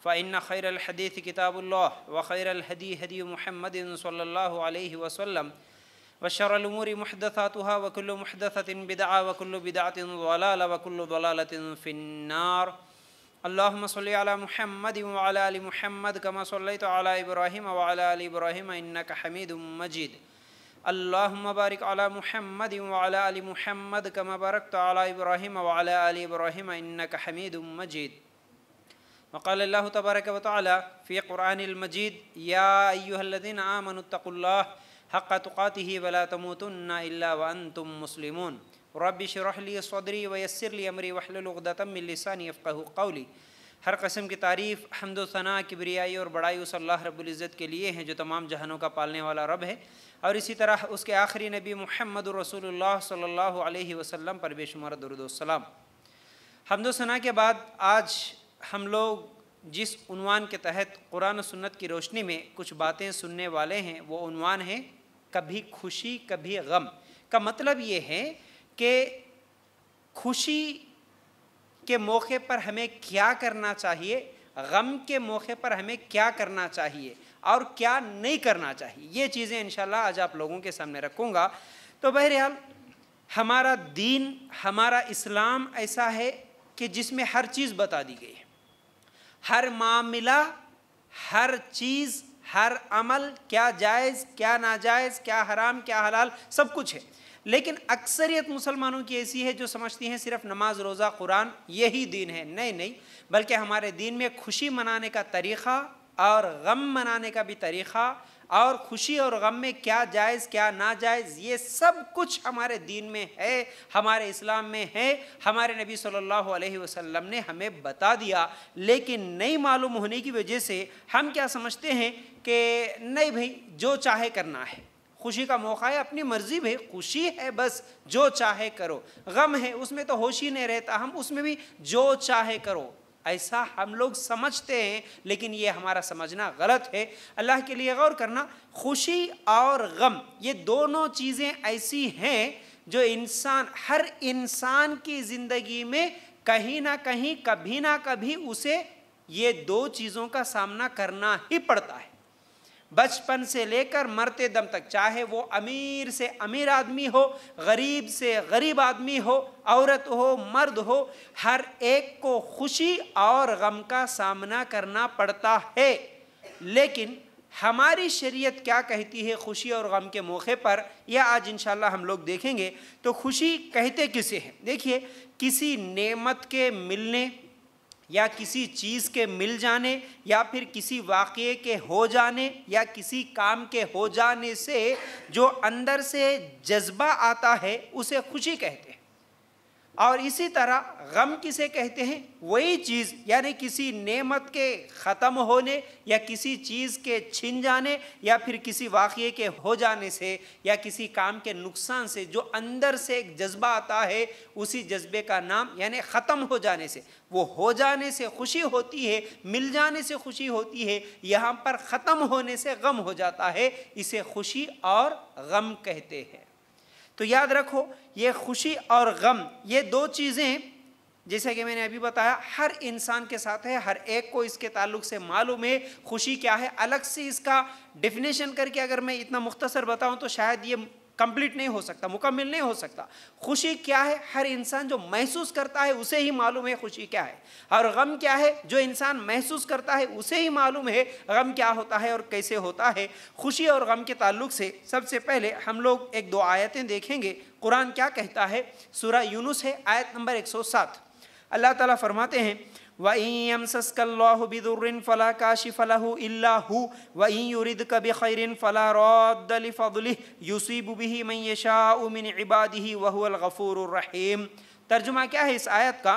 فإن خير الحديث كتاب الله وخير الهدي هدي محمد صلى الله عليه وسلم وشر الأمور محدثاتها وكل محدثة بدعة وكل بدعة ضلالة وكل ضلالة في النار اللهم صل على محمد وعلى آل محمد كما صليت على إبراهيم وعلى آل إبراهيم إنك حميد مجيد اللهم بارك على محمد وعلى آل محمد كما باركت على إبراهيم وعلى آل إبراهيم إنك حميد مجيد وقال الله تبارك وتعالى في المجيد يا الذين اتقوا الله حق تقاته ولا تموتن क़ुरानमजीद यादीन مسلمون رب तुक़ाती لي صدري ويسر لي मुस्लिम रबिशरहली सदरी من لساني वहलतमिलसानी قولي हर कस्म की तारीफ़ हमद हमदोसना किबरियाई और बड़ाई उस अल्लाह रबुल्ज़त के लिए हैं जो तमाम जहानों का पालने वाला रब है और इसी तरह उसके आखिरी नबी मोहम्मद रसूलुल्लाह सल्लल्लाहु अलैहि वसल्लम पर बेशुमार सलाम दरुदोसलाम सना के बाद आज हम लोग जिस उनवान के तहत कुरान सुन्नत की रोशनी में कुछ बातें सुनने वाले हैं वो उनवान है कभी खुशी कभी गम का मतलब ये है कि खुशी के मौके पर हमें क्या करना चाहिए गम के मौके पर हमें क्या करना चाहिए और क्या नहीं करना चाहिए ये चीज़ें इन आज आप लोगों के सामने रखूँगा तो बहरहाल हमारा दीन हमारा इस्लाम ऐसा है कि जिसमें हर चीज़ बता दी गई है हर मामला हर चीज़ हर अमल क्या जायज़ क्या नाजायज़ क्या हराम क्या हलाल सब कुछ है लेकिन अक्सरियत मुसलमानों की ऐसी है जो समझती हैं सिर्फ नमाज रोज़ा कुरान यही दीन है नहीं नहीं बल्कि हमारे दीन में खुशी मनाने का तरीक़ा और गम मनाने का भी तरीक़ा और खुशी और गम में क्या जायज़ क्या नाजायज़ ये सब कुछ हमारे दीन में है हमारे इस्लाम में है हमारे नबी सल्लल्लाहु अलैहि वसल्लम ने हमें बता दिया लेकिन नहीं मालूम होने की वजह से हम क्या समझते हैं कि नहीं भाई जो चाहे करना है खुशी का मौका है अपनी मर्जी में खुशी है बस जो चाहे करो गम है उसमें तो होश ही नहीं रहता हम उसमें भी जो चाहे करो ऐसा हम लोग समझते हैं लेकिन ये हमारा समझना गलत है अल्लाह के लिए गौर करना खुशी और गम ये दोनों चीज़ें ऐसी हैं जो इंसान हर इंसान की ज़िंदगी में कहीं ना कहीं कभी ना कभी उसे ये दो चीज़ों का सामना करना ही पड़ता है बचपन से लेकर मरते दम तक चाहे वो अमीर से अमीर आदमी हो गरीब से गरीब आदमी हो औरत हो मर्द हो हर एक को खुशी और गम का सामना करना पड़ता है लेकिन हमारी शरीयत क्या कहती है खुशी और गम के मौके पर यह आज इंशाल्लाह हम लोग देखेंगे तो खुशी कहते किसे हैं देखिए किसी नेमत के मिलने या किसी चीज़ के मिल जाने या फिर किसी वाक़े के हो जाने या किसी काम के हो जाने से जो अंदर से जज्बा आता है उसे खुशी कहते हैं और इसी तरह गम किसे कहते हैं वही चीज़ यानी किसी नेमत के ख़त्म होने या किसी चीज़ के छिन जाने या फिर किसी वाक़े के हो जाने से या किसी काम के नुकसान से जो अंदर से एक जज्बा आता है उसी जज्बे का नाम यानी ख़त्म हो जाने से वो हो जाने से खुशी होती है मिल जाने से खुशी होती है यहाँ पर ख़त्म होने से गम हो जाता है इसे खुशी और गम कहते हैं तो याद रखो ये खुशी और गम ये दो चीज़ें जैसे कि मैंने अभी बताया हर इंसान के साथ है हर एक को इसके ताल्लुक से मालूम है खुशी क्या है अलग से इसका डिफिनेशन करके अगर मैं इतना मुख्तसर बताऊं तो शायद ये कंप्लीट नहीं हो सकता मुकम्मिल नहीं हो सकता खुशी क्या है हर इंसान जो महसूस करता है उसे ही मालूम है खुशी क्या है और गम क्या है जो इंसान महसूस करता है उसे ही मालूम है गम क्या होता है और कैसे होता है खुशी और गम के ताल्लुक से सबसे पहले हम लोग एक दो आयतें देखेंगे कुरान क्या कहता है सूरा यूनुस है आयत नंबर सात अल्लाह ताला फरमाते हैं वईसकल्लाबिदुर्रिन फ़ला काशिफ़लह इल्लाहु वई युरिद तर्जुमा क्या है इस आयत का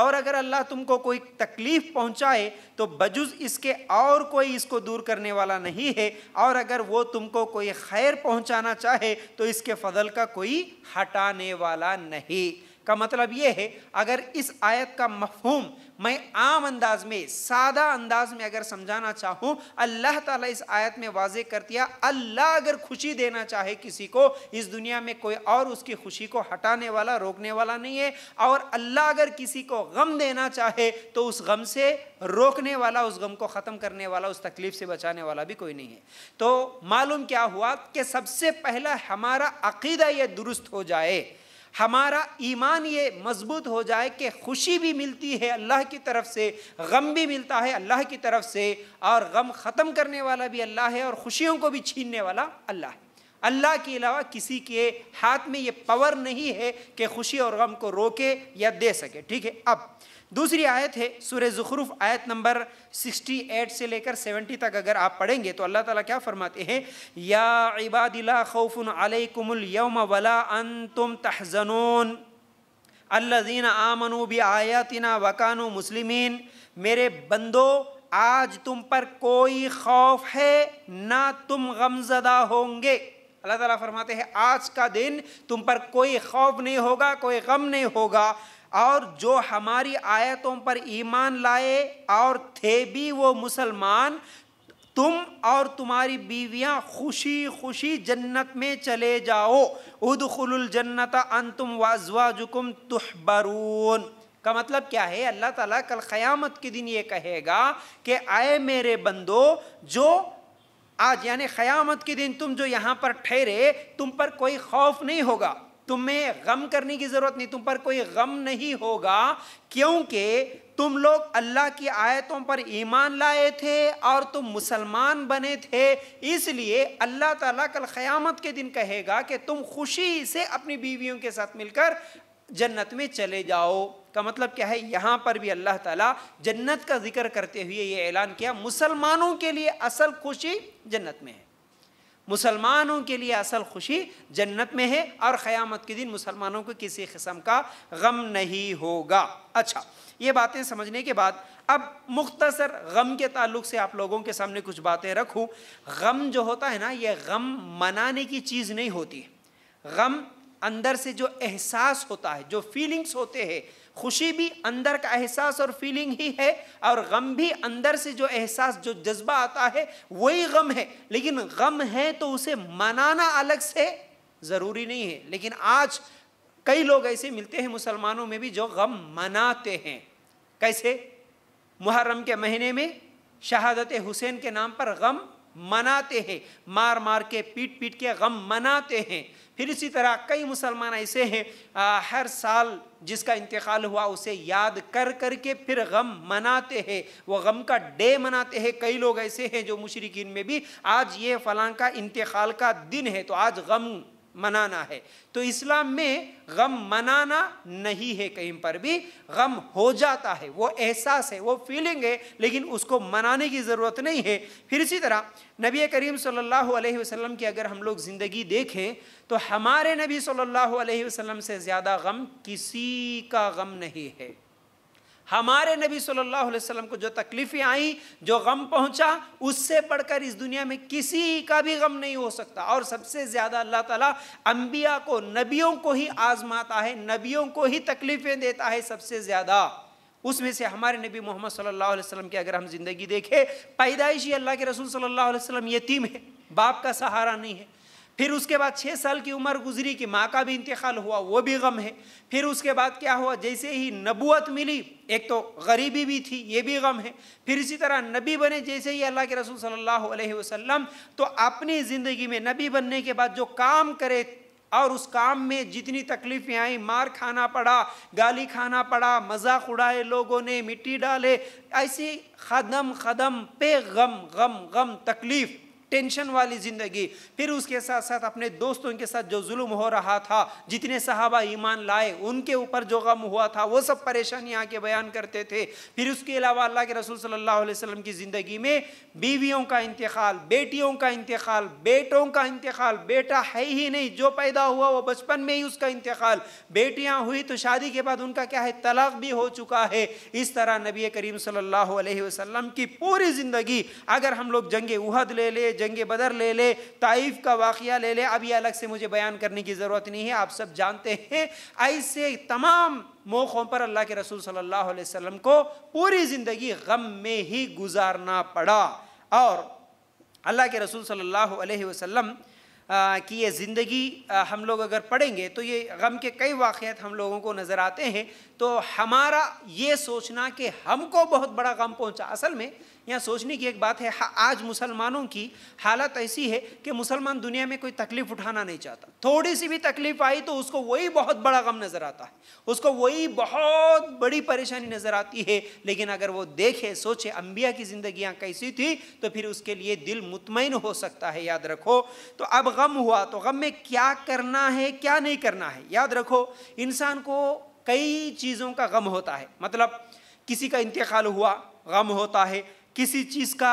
और अगर अल्लाह तुमको कोई तकलीफ़ पहुंचाए तो बजुज इसके और कोई इसको दूर करने वाला नहीं है और अगर वो तुमको कोई खैर पहुंचाना चाहे तो इसके फजल का कोई हटाने वाला नहीं का मतलब ये है अगर इस आयत का मफहूम मैं आम अंदाज में सादा अंदाज में अगर समझाना चाहूँ अल्लाह ताला इस आयत में वाजे कर दिया अल्लाह अगर खुशी देना चाहे किसी को इस दुनिया में कोई और उसकी खुशी को हटाने वाला रोकने वाला नहीं है और अल्लाह अगर किसी को गम देना चाहे तो उस गम से रोकने वाला उस गम को ख़त्म करने वाला उस तकलीफ़ से बचाने वाला भी कोई नहीं है तो मालूम क्या हुआ कि सबसे पहला हमारा अकीदा ये दुरुस्त हो जाए हमारा ईमान ये मजबूत हो जाए कि खुशी भी मिलती है अल्लाह की तरफ से गम भी मिलता है अल्लाह की तरफ से और गम ख़त्म करने वाला भी अल्लाह है और खुशियों को भी छीनने वाला अल्लाह है अल्लाह के अलावा किसी के हाथ में ये पावर नहीं है कि खुशी और गम को रोके या दे सके ठीक है अब दूसरी आयत है सूर्य ज़ुखरूफ आयत नंबर 68 से लेकर 70 तक अगर आप पढ़ेंगे तो अल्लाह ताला क्या फरमाते हैं या इबादिला अलैकुमुल यौम वला अंतुम तहजनून अल्लाजीन आमनु बि आयातना वकानो मुस्लिमीन मेरे बंदो आज तुम पर कोई खौफ है ना तुम गमजदा होंगे अल्लाह ताला फरमाते हैं आज का दिन तुम पर कोई खौफ नहीं होगा कोई गम नहीं होगा और जो हमारी आयतों पर ईमान लाए और थे भी वो मुसलमान तुम और तुम्हारी बीवियां खुशी खुशी जन्नत में चले जाओ उद जन्नत अंतुम वाजवा जुकुम तुहबरून का मतलब क्या है अल्लाह ताला कल क़यामत के दिन ये कहेगा कि आए मेरे बंदो जो आज यानी क़यामत के दिन तुम जो यहाँ पर ठहरे तुम पर कोई खौफ नहीं होगा तुम्हें गम करने की ज़रूरत नहीं तुम पर कोई गम नहीं होगा क्योंकि तुम लोग अल्लाह की आयतों पर ईमान लाए थे और तुम मुसलमान बने थे इसलिए अल्लाह ताला कल क़यामत के दिन कहेगा कि तुम खुशी से अपनी बीवियों के साथ मिलकर जन्नत में चले जाओ का मतलब क्या है यहाँ पर भी अल्लाह ताला जन्नत का जिक्र करते हुए ये ऐलान किया मुसलमानों के लिए असल खुशी जन्नत में है मुसलमानों के लिए असल खुशी जन्नत में है और क़यामत के दिन मुसलमानों को किसी किस्म का गम नहीं होगा अच्छा ये बातें समझने के बाद अब मुख्तसर गम के ताल्लुक से आप लोगों के सामने कुछ बातें रखूँ गम जो होता है ना ये गम मनाने की चीज़ नहीं होती गम अंदर से जो एहसास होता है जो फीलिंग्स होते हैं खुशी भी अंदर का एहसास और फीलिंग ही है और गम भी अंदर से जो एहसास जो जज्बा आता है वही गम है लेकिन गम है तो उसे मनाना अलग से ज़रूरी नहीं है लेकिन आज कई लोग ऐसे मिलते हैं मुसलमानों में भी जो गम मनाते हैं कैसे मुहर्रम के महीने में शहादत हुसैन के नाम पर गम मनाते हैं मार मार के पीट पीट के गम मनाते हैं फिर इसी तरह कई मुसलमान ऐसे हैं हर साल जिसका इंतकाल हुआ उसे याद कर कर के फिर गम मनाते हैं वो गम का डे मनाते हैं कई लोग ऐसे हैं जो मुशरकिन में भी आज ये फलां का इंतकाल का दिन है तो आज गम मनाना है तो इस्लाम में गम मनाना नहीं है कहीं पर भी गम हो जाता है वो एहसास है वो फीलिंग है लेकिन उसको मनाने की ज़रूरत नहीं है फिर इसी तरह नबी करीम सल्लल्लाहु अलैहि वसल्लम की अगर हम लोग ज़िंदगी देखें तो हमारे नबी सल्लल्लाहु अलैहि वसल्लम से ज़्यादा गम किसी का गम नहीं है हमारे नबी सल्लल्लाहु अलैहि वसल्लम को जो तकलीफ़ें आई जो गम पहुंचा उससे बढ़कर इस दुनिया में किसी का भी गम नहीं हो सकता और सबसे ज़्यादा अल्लाह ताला अंबिया को नबियों को ही आजमाता है नबियों को ही तकलीफ़ें देता है सबसे ज़्यादा उसमें से हमारे नबी मोहम्मद सल्लल्लाहु अलैहि वसल्लम की अगर हम ज़िंदगी देखें पैदाइशी अल्लाह के रसूल सल्लल्लाहु अलैहि वसल्लम यतीम है बाप का सहारा नहीं है फिर उसके बाद छः साल की उम्र गुजरी कि माँ का भी इंतकाल हुआ वो भी गम है फिर उसके बाद क्या हुआ जैसे ही नबूत मिली एक तो गरीबी भी थी ये भी गम है फिर इसी तरह नबी बने जैसे ही अल्लाह के रसूल सल्लल्लाहु अलैहि वसल्लम तो अपनी ज़िंदगी में नबी बनने के बाद जो काम करे और उस काम में जितनी तकलीफ़ें आई मार खाना पड़ा गाली खाना पड़ा मजाक उड़ाए लोगों ने मिट्टी डाले ऐसी खदम खदम पे गम गम गम तकलीफ़ टेंशन वाली ज़िंदगी फिर उसके साथ साथ अपने दोस्तों के साथ जो जुल्म हो रहा था जितने सहाबा ईमान लाए उनके ऊपर जो गम हुआ था वो सब परेशानियाँ के बयान करते थे फिर उसके अलावा अल्लाह के रसूल सल्लल्लाहु अलैहि वसल्लम की ज़िंदगी में बीवियों का इंतकाल बेटियों का इंतकाल बेटों का इंतकाल बेटा है ही नहीं जो पैदा हुआ वो बचपन में ही उसका इंतकाल बेटियाँ हुई तो शादी के बाद उनका क्या है तलाक भी हो चुका है इस तरह नबी करीम सल्लल्लाहु अलैहि वसल्लम की पूरी ज़िंदगी अगर हम लोग जंगे उहद ले ले जंग बदर ले ले ताइफ का वाक़ ले ले अब ये अलग से मुझे बयान करने की ज़रूरत नहीं है आप सब जानते हैं ऐसे तमाम मौक़ों पर अल्लाह के रसूल सल्लल्लाहु अलैहि वसल्लम को पूरी ज़िंदगी गम में ही गुजारना पड़ा और अल्लाह के रसूल सल्लल्लाहु अलैहि वसल्लम की ये ज़िंदगी हम लोग अगर पढ़ेंगे तो ये गम के कई वाक़ हम लोगों को नज़र आते हैं तो हमारा ये सोचना कि हमको बहुत बड़ा गम पहुँचा असल में यहाँ सोचने की एक बात है आज मुसलमानों की हालत ऐसी है कि मुसलमान दुनिया में कोई तकलीफ उठाना नहीं चाहता थोड़ी सी भी तकलीफ आई तो उसको वही बहुत बड़ा गम नज़र आता है उसको वही बहुत बड़ी परेशानी नज़र आती है लेकिन अगर वो देखे सोचे अम्बिया की ज़िंदियाँ कैसी थी तो फिर उसके लिए दिल मुतमिन हो सकता है याद रखो तो अब गम हुआ तो गम में क्या करना है क्या नहीं करना है याद रखो इंसान को कई चीज़ों का गम होता है मतलब किसी का इंतकाल हुआ गम होता है किसी चीज़ का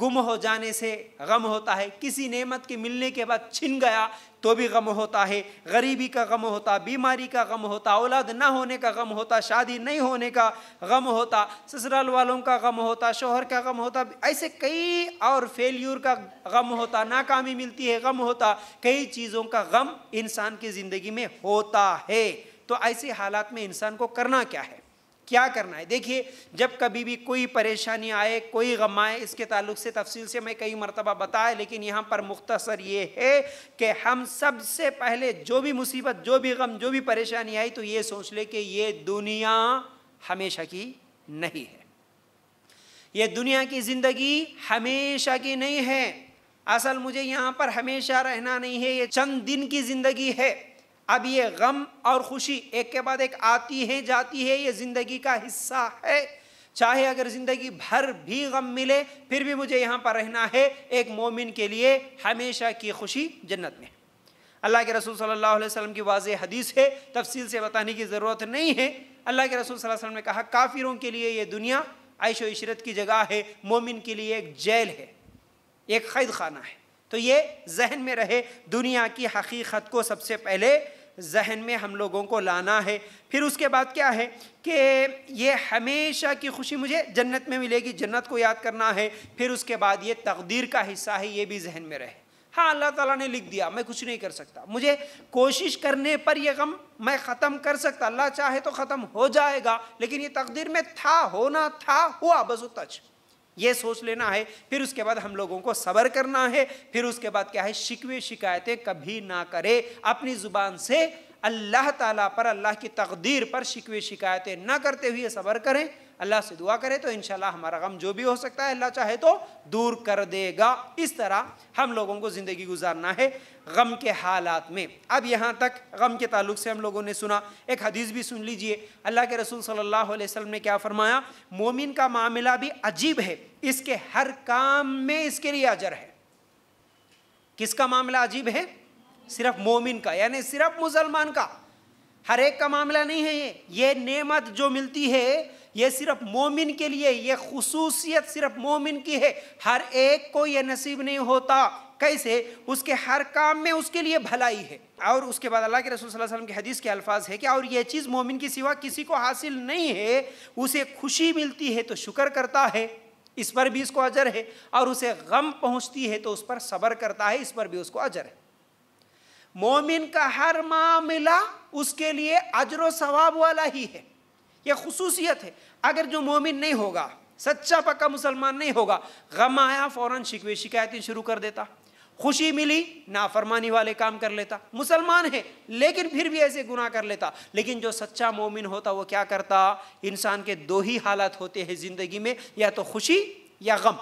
गुम हो जाने से गम होता है किसी नेमत के मिलने के बाद छिन गया तो भी गम होता है गरीबी का गम होता बीमारी का गम होता औलाद ना होने का गम होता शादी नहीं होने का गम होता ससुराल वालों का गम होता शोहर का गम होता ऐसे कई और फेल्यूर का गम होता नाकामी मिलती है गम होता कई चीज़ों का गम इंसान की ज़िंदगी में होता है तो ऐसे हालात में इंसान को करना क्या है क्या करना है देखिए जब कभी भी कोई परेशानी आए कोई गम आए इसके ताल्लुक से तफसील से मैं कई मरतबा बताया लेकिन यहाँ पर मुख्तसर ये है कि हम सबसे पहले जो भी मुसीबत जो भी गम जो भी परेशानी आई तो ये सोच ले कि ये दुनिया हमेशा की नहीं है ये दुनिया की ज़िंदगी हमेशा की नहीं है असल मुझे यहाँ पर हमेशा रहना नहीं है ये चंद दिन की ज़िंदगी है अब ये गम और खुशी एक के बाद एक आती है जाती है ये ज़िंदगी का हिस्सा है चाहे अगर ज़िंदगी भर भी गम मिले फिर भी मुझे यहाँ पर रहना है एक मोमिन के लिए हमेशा की खुशी जन्नत में अल्लाह के रसूल सल्लल्लाहु अलैहि वसल्लम की वाज हदीस है तफसील से बताने की ज़रूरत नहीं है अल्लाह के रसूल सल्लल्लाहु अलैहि वसल्लम ने कहा काफिरों के लिए ये दुनिया आयशो इशरत की जगह है मोमिन के लिए एक जेल है एक कैद खाना है तो ये जहन में रहे दुनिया की हकीकत को सबसे पहले जहन में हम लोगों को लाना है फिर उसके बाद क्या है कि ये हमेशा की खुशी मुझे जन्नत में मिलेगी जन्नत को याद करना है फिर उसके बाद ये तकदीर का हिस्सा है ये भी जहन में रहे हाँ अल्लाह ताला ने लिख दिया मैं कुछ नहीं कर सकता मुझे कोशिश करने पर यह गम मैं ख़त्म कर सकता अल्लाह चाहे तो ख़त्म हो जाएगा लेकिन ये तकदीर में था होना था हुआ बस उतच ये सोच लेना है फिर उसके बाद हम लोगों को सबर करना है फिर उसके बाद क्या है शिकवे शिकायतें कभी ना करे अपनी जुबान से अल्लाह ताला पर अल्लाह की तकदीर पर शिकवे शिकायतें ना करते हुए सबर करें अल्लाह से दुआ करें तो इन हमारा गम जो भी हो सकता है अल्लाह चाहे तो दूर कर देगा इस तरह हम लोगों को ज़िंदगी गुजारना है गम के हालात में अब यहाँ तक गम के ताल्लुक से हम लोगों ने सुना एक हदीस भी सुन लीजिए अल्लाह के रसूल सल्लल्लाहु अलैहि वसल्लम ने क्या फरमाया मोमिन का मामला भी अजीब है इसके हर काम में इसके लिए अजर है किसका मामला अजीब है सिर्फ मोमिन का यानी सिर्फ मुसलमान का हर एक का मामला नहीं है ये ये नेमत जो मिलती है ये सिर्फ मोमिन के लिए ये खसूसियत सिर्फ मोमिन की है हर एक को ये नसीब नहीं होता कैसे उसके हर काम में उसके लिए भलाई है और उसके बाद अल्लाह के रसूल वसल्लम के हदीस के अल्फाज है कि और ये चीज़ मोमिन के सिवा किसी को हासिल नहीं है उसे खुशी मिलती है तो शुक्र करता है इस पर भी इसको अजर है और उसे गम पहुँचती है तो उस पर सब्र करता है इस पर भी उसको अजर है मोमिन का हर मामला उसके लिए अजर सवाब वाला ही है यह खसूसियत है अगर जो मोमिन नहीं होगा सच्चा पक्का मुसलमान नहीं होगा गम आया फ़ौरन शिकवे शिकायतें शुरू कर देता खुशी मिली नाफरमानी वाले काम कर लेता मुसलमान है लेकिन फिर भी ऐसे गुनाह कर लेता लेकिन जो सच्चा मोमिन होता वो क्या करता इंसान के दो ही हालात होते हैं ज़िंदगी में या तो खुशी या गम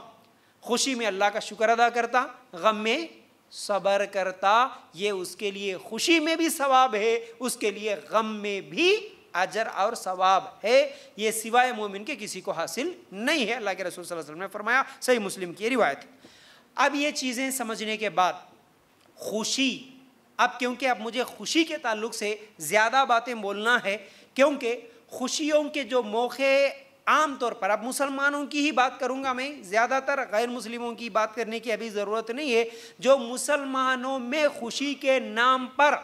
खुशी में अल्लाह का शुक्र अदा करता गम में सबर करता ये उसके लिए खुशी में भी सवाब है उसके लिए गम में भी अजर और सवाब है ये सिवाय मोमिन के किसी को हासिल नहीं है अल्लाह के रसूल वसल्लम ने फरमाया सही मुस्लिम की रिवायत अब ये चीज़ें समझने के बाद खुशी अब क्योंकि अब मुझे खुशी के ताल्लुक से ज़्यादा बातें बोलना है क्योंकि खुशियों के जो मौके तौर पर अब मुसलमानों की ही बात करूंगा मैं ज़्यादातर गैर मुस्लिमों की बात करने की अभी ज़रूरत नहीं है जो मुसलमानों में खुशी के नाम पर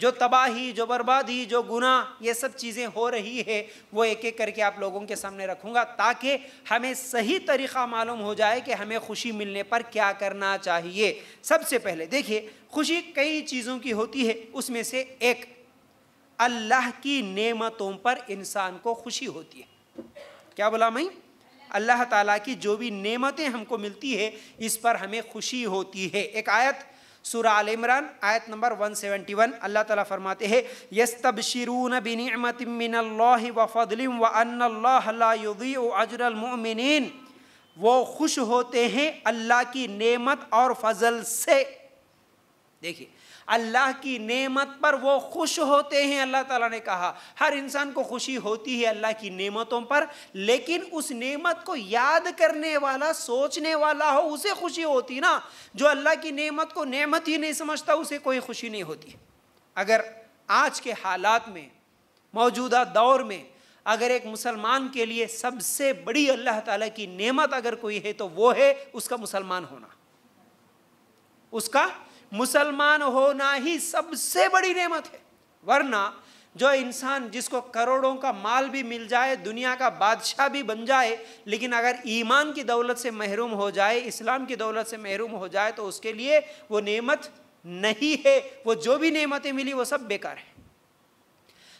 जो तबाही जो बर्बादी जो गुना ये सब चीज़ें हो रही है वो एक एक करके आप लोगों के सामने रखूँगा ताकि हमें सही तरीक़ा मालूम हो जाए कि हमें खुशी मिलने पर क्या करना चाहिए सबसे पहले देखिए खुशी कई चीज़ों की होती है उसमें से एक अल्लाह की नेमतों पर इंसान को खुशी होती है क्या बोला मैं अल्लाह ताला की जो भी नेमतें हमको मिलती है इस पर हमें खुशी होती है एक आयत सूरा आल इमरान आयत नंबर 171 अल्लाह ताला फरमाते हैं यस तब शिरून बिन मिन व फदलिम व अन्नल्लाह ला वो खुश होते हैं अल्लाह की नेमत और फजल से देखिए अल्लाह की नेमत पर वो खुश होते हैं अल्लाह ताला ने कहा हर इंसान को खुशी होती है अल्लाह की नेमतों पर लेकिन उस नेमत को याद करने वाला सोचने वाला हो उसे खुशी होती ना जो अल्लाह की नेमत को नेमत ही नहीं समझता उसे कोई खुशी नहीं होती अगर आज के हालात में मौजूदा दौर में अगर एक मुसलमान के लिए सबसे बड़ी अल्लाह ताला की नेमत अगर कोई है तो वो है उसका मुसलमान होना उसका मुसलमान होना ही सबसे बड़ी नेमत है वरना जो इंसान जिसको करोड़ों का माल भी मिल जाए दुनिया का बादशाह भी बन जाए लेकिन अगर ईमान की दौलत से महरूम हो जाए इस्लाम की दौलत से महरूम हो जाए तो उसके लिए वो नेमत नहीं है वो जो भी नेमतें मिली वो सब बेकार है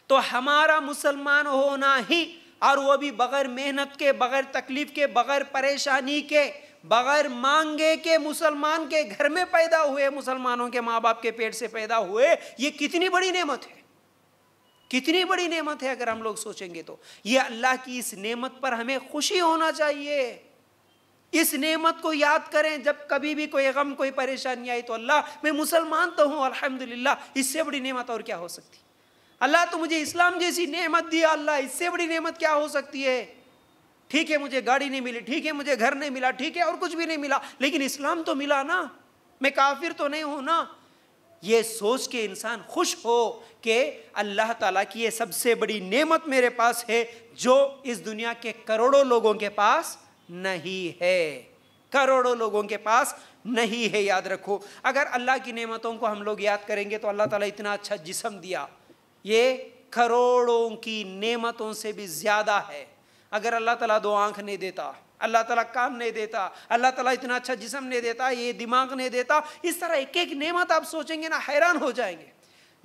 तो हमारा मुसलमान होना ही और वो भी बगैर मेहनत के बगैर तकलीफ के बगैर परेशानी के बगैर मांगे के मुसलमान के घर में पैदा हुए मुसलमानों के माँ बाप के पेट से पैदा हुए ये कितनी बड़ी नेमत है कितनी बड़ी नेमत है अगर हम लोग सोचेंगे तो ये अल्लाह की इस नेमत पर हमें खुशी होना चाहिए इस नेमत को याद करें जब कभी भी कोई गम कोई परेशानी आई तो अल्लाह मैं मुसलमान तो हूँ अल्हम्दुलिल्लाह इससे बड़ी नेमत और क्या हो सकती अल्लाह तो मुझे इस्लाम जैसी नेमत दिया अल्लाह इससे बड़ी नेमत क्या हो सकती है ठीक है मुझे गाड़ी नहीं मिली ठीक है मुझे घर नहीं मिला ठीक है और कुछ भी नहीं मिला लेकिन इस्लाम तो मिला ना मैं काफिर तो नहीं हूं ना ये सोच के इंसान खुश हो कि अल्लाह ताला की ये सबसे बड़ी नेमत मेरे पास है जो इस दुनिया के करोड़ों लोगों के पास नहीं है करोड़ों लोगों के पास नहीं है याद रखो अगर अल्लाह की नेमतों को हम लोग याद करेंगे तो अल्लाह ताला इतना अच्छा जिसम दिया ये करोड़ों की नेमतों से भी ज़्यादा है अगर अल्लाह ताला दो आँख नहीं देता अल्लाह ताला कान नहीं देता अल्लाह ताला इतना अच्छा जिसम नहीं देता ये दिमाग नहीं देता इस तरह एक एक नेमत आप सोचेंगे ना हैरान हो जाएंगे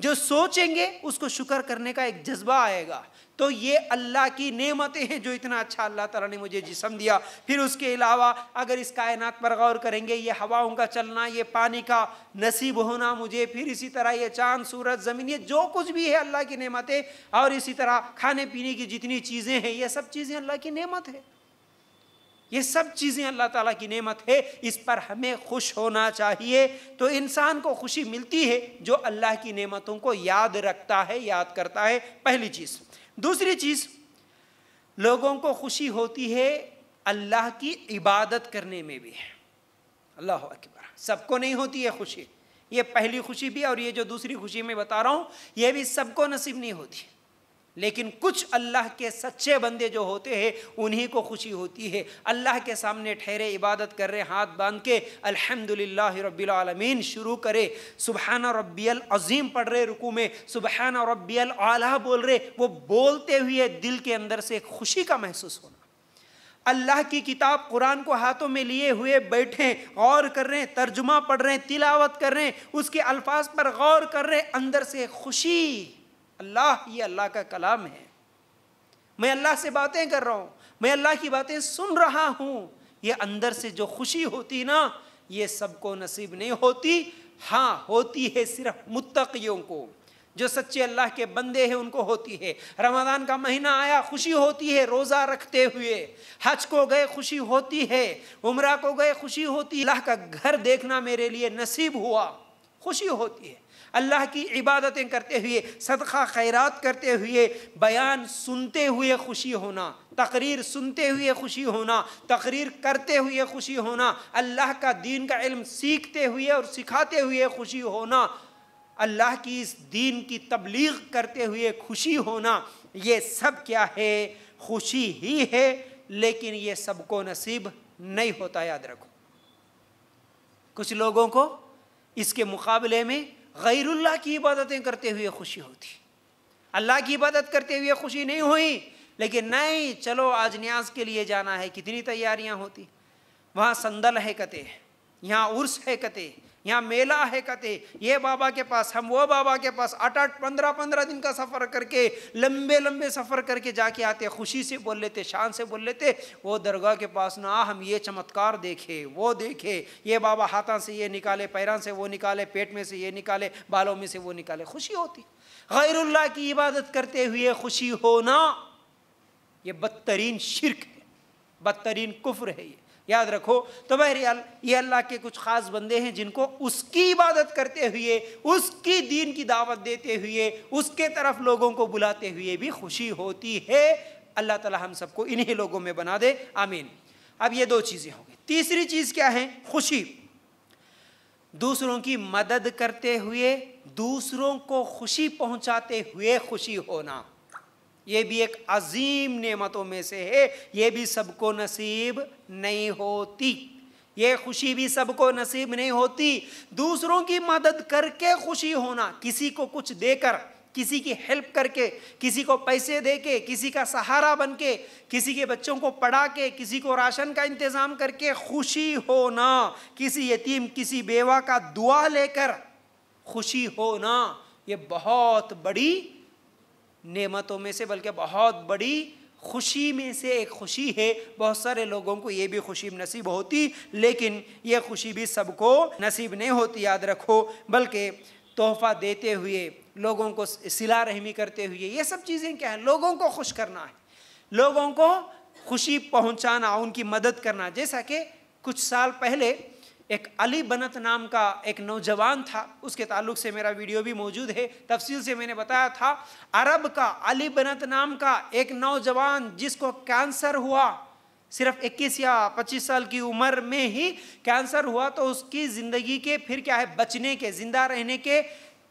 जो सोचेंगे उसको शुक्र करने का एक जज्बा आएगा तो ये अल्लाह की नेमतें हैं जो इतना अच्छा अल्लाह ताला ने मुझे जिसम दिया फिर उसके अलावा अगर इस कायनात पर गौर करेंगे ये हवाओं का चलना ये पानी का नसीब होना मुझे फिर इसी तरह ये चांद सूरज ज़मीन ये जो कुछ भी है अल्लाह की नेमतें और इसी तरह खाने पीने की जितनी चीज़ें हैं ये सब चीज़ें अल्लाह की नेमत है ये सब चीज़ें अल्लाह ताला की नेमत है इस पर हमें खुश होना चाहिए तो इंसान को खुशी मिलती है जो अल्लाह की नेमतों को याद रखता है याद करता है पहली चीज़ दूसरी चीज़ लोगों को खुशी होती है अल्लाह की इबादत करने में भी है अल्लाह अकबर सबको नहीं होती है खुशी ये पहली खुशी भी और ये जो दूसरी खुशी मैं बता रहा हूँ ये भी सबको नसीब नहीं होती लेकिन कुछ अल्लाह के सच्चे बंदे जो होते हैं उन्हीं को खुशी होती है अल्लाह के सामने ठहरे इबादत कर रहे हाथ बांध के अल्हम्दुलिल्लाह रब्बिल आलमीन शुरू करे सुबहाना रब्बियल अजीम पढ़ रहे रुकू में सुबहाना रब्बियल आला बोल रहे वो बोलते हुए दिल के अंदर से खुशी का महसूस होना अल्लाह की किताब कुरान को हाथों में लिए हुए बैठे गौर कर रहे हैं तर्जुमा पढ़ रहे हैं तिलावत कर रहे हैं उसके अल्फाज पर गौर कर रहे हैं अंदर से खुशी अल्लाह ये अल्लाह का कलाम है मैं अल्लाह से बातें कर रहा हूँ मैं अल्लाह की बातें सुन रहा हूँ ये अंदर से जो खुशी होती ना ये सबको नसीब नहीं होती हाँ होती है सिर्फ मुतकियों को जो सच्चे अल्लाह के बंदे हैं उनको होती है रमज़ान का महीना आया खुशी होती है रोज़ा रखते हुए हज को गए खुशी होती है उम्र को गए खुशी होती है अल्लाह का घर देखना मेरे लिए नसीब हुआ खुशी होती है अल्लाह की इबादतें करते हुए सदका खैरात करते हुए बयान सुनते हुए खुशी होना तकरीर सुनते हुए खुशी होना तकरीर करते हुए खुशी होना अल्लाह का दीन का इल्म सीखते हुए और सिखाते हुए खुशी होना अल्लाह की इस दीन की तबलीग करते हुए खुशी होना ये सब क्या है खुशी ही है लेकिन ये सबको नसीब नहीं होता याद रखो कुछ लोगों को इसके मुकाबले में गैरुल्ला की इबादतें करते हुए खुशी होती अल्लाह की इबादत करते हुए खुशी नहीं हुई लेकिन नहीं चलो आज न्याज के लिए जाना है कितनी तैयारियां होती वहाँ संदल है कते यहाँ उर्स है कते यहाँ मेला है कहते ये बाबा के पास हम वो बाबा के पास आठ आठ पंद्रह पंद्रह दिन का सफ़र करके लंबे लंबे सफ़र करके जाके आते खुशी से बोल लेते शान से बोल लेते वो दरगाह के पास ना हम ये चमत्कार देखे वो देखे ये बाबा हाथा से ये निकाले पैरों से वो निकाले पेट में से ये निकाले बालों में से वो निकाले खुशी होती गैरुल्ला की इबादत करते हुए खुशी होना ये बदतरीन शिरक है बदतरीन कुफ्र है ये याद रखो तो बहरियाल ये अल्लाह के कुछ ख़ास बंदे हैं जिनको उसकी इबादत करते हुए उसकी दीन की दावत देते हुए उसके तरफ लोगों को बुलाते हुए भी खुशी होती है अल्लाह ताला हम सबको इन्हीं लोगों में बना दे आमीन अब ये दो चीज़ें हो गई तीसरी चीज़ क्या है खुशी दूसरों की मदद करते हुए दूसरों को खुशी पहुंचाते हुए खुशी होना ये भी एक अजीम नेमतों में से है ये भी सबको नसीब नहीं होती ये खुशी भी सबको नसीब नहीं होती दूसरों की मदद करके खुशी होना किसी को कुछ देकर किसी की हेल्प करके किसी को पैसे दे के किसी का सहारा बन के किसी के बच्चों को पढ़ा के किसी को राशन का इंतज़ाम करके खुशी होना किसी यतीम किसी बेवा का दुआ लेकर खुशी होना ये बहुत बड़ी नेमतों में से बल्कि बहुत बड़ी खुशी में से एक खुशी है बहुत सारे लोगों को ये भी खुशी नसीब होती लेकिन ये खुशी भी सबको नसीब नहीं होती याद रखो बल्कि तोहफा देते हुए लोगों को सिला रहमी करते हुए ये सब चीज़ें क्या है लोगों को खुश करना है लोगों को खुशी पहुंचाना उनकी मदद करना जैसा कि कुछ साल पहले एक अली बनत नाम का एक नौजवान था उसके ताल्लुक से मेरा वीडियो भी मौजूद है तफसील से मैंने बताया था अरब का अली बनत नाम का एक नौजवान जिसको कैंसर हुआ सिर्फ 21 या 25 साल की उम्र में ही कैंसर हुआ तो उसकी ज़िंदगी के फिर क्या है बचने के ज़िंदा रहने के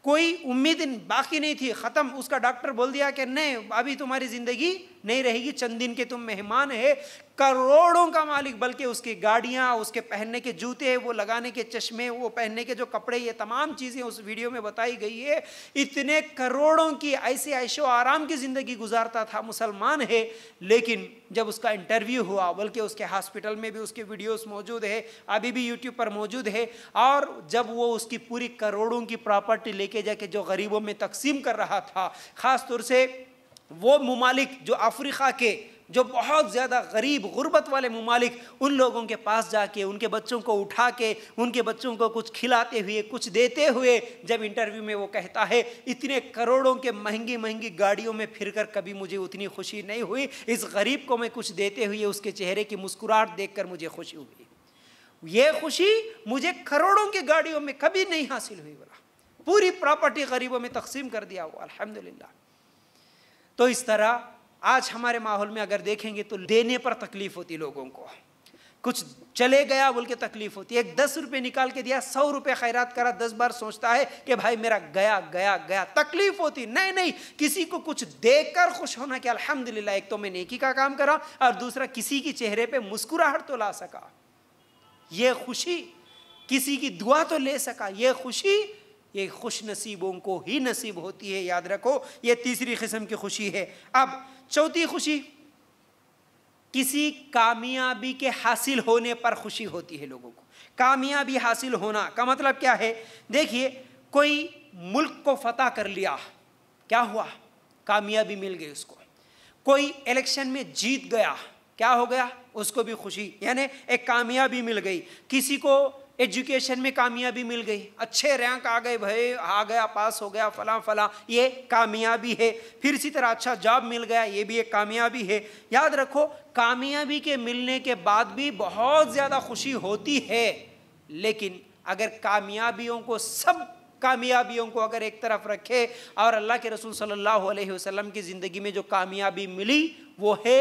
कोई उम्मीद बाकी नहीं थी ख़त्म उसका डॉक्टर बोल दिया कि नहीं अभी तुम्हारी ज़िंदगी नहीं रहेगी चंद दिन के तुम मेहमान है करोड़ों का मालिक बल्कि उसकी गाड़ियाँ उसके पहनने के जूते वो लगाने के चश्मे वो पहनने के जो कपड़े ये तमाम चीज़ें उस वीडियो में बताई गई है इतने करोड़ों की ऐसे ऐशो आराम की ज़िंदगी गुजारता था मुसलमान है लेकिन जब उसका इंटरव्यू हुआ बल्कि उसके हॉस्पिटल में भी उसके वीडियोस मौजूद है अभी भी यूट्यूब पर मौजूद है और जब वो उसकी पूरी करोड़ों की प्रॉपर्टी लेके जाके जो गरीबों में तकसीम कर रहा था ख़ास तौर से वो ममालिक जो अफ्रीका के जो बहुत ज़्यादा गरीब गुरबत वाले ममालिक उन लोगों के पास जाके उनके बच्चों को उठा के उनके बच्चों को कुछ खिलाते हुए कुछ देते हुए जब इंटरव्यू में वो कहता है इतने करोड़ों के महंगी महंगी गाड़ियों में फिरकर कभी मुझे उतनी खुशी नहीं हुई इस गरीब को मैं कुछ देते हुए उसके चेहरे की मुस्कुराहट देख मुझे खुशी हुई ये खुशी मुझे करोड़ों की गाड़ियों में कभी नहीं हासिल हुई बोला पूरी प्रॉपर्टी गरीबों में तकसीम कर दिया हुआ अलहमदिल्ला तो इस तरह आज हमारे माहौल में अगर देखेंगे तो देने पर तकलीफ होती लोगों को कुछ चले गया बोल के तकलीफ होती एक दस रुपये निकाल के दिया सौ रुपये खैरात करा दस बार सोचता है कि भाई मेरा गया गया गया तकलीफ होती नहीं नहीं किसी को कुछ देकर खुश होना कि अल्हम्दुलिल्लाह एक तो मैं नेकी का काम करा और दूसरा किसी के चेहरे पे मुस्कुराहट तो ला सका ये खुशी किसी की दुआ तो ले सका ये खुशी ये खुश नसीबों को ही नसीब होती है याद रखो ये तीसरी किस्म की खुशी है अब चौथी खुशी किसी कामयाबी के हासिल होने पर खुशी होती है लोगों को कामयाबी हासिल होना का मतलब क्या है देखिए कोई मुल्क को फतेह कर लिया क्या हुआ कामयाबी मिल गई उसको कोई इलेक्शन में जीत गया क्या हो गया उसको भी खुशी यानी एक कामयाबी मिल गई किसी को एजुकेशन में कामयाबी मिल गई अच्छे रैंक आ गए भाई आ गया पास हो गया फला फला ये कामयाबी है फिर इसी तरह अच्छा जॉब मिल गया ये भी एक कामयाबी है याद रखो कामयाबी के मिलने के बाद भी बहुत ज़्यादा खुशी होती है लेकिन अगर कामयाबियों को सब कामयाबियों को अगर एक तरफ रखे और अल्लाह के रसूल सल्लल्लाहु अलैहि वसल्लम की ज़िंदगी में जो कामयाबी मिली वो है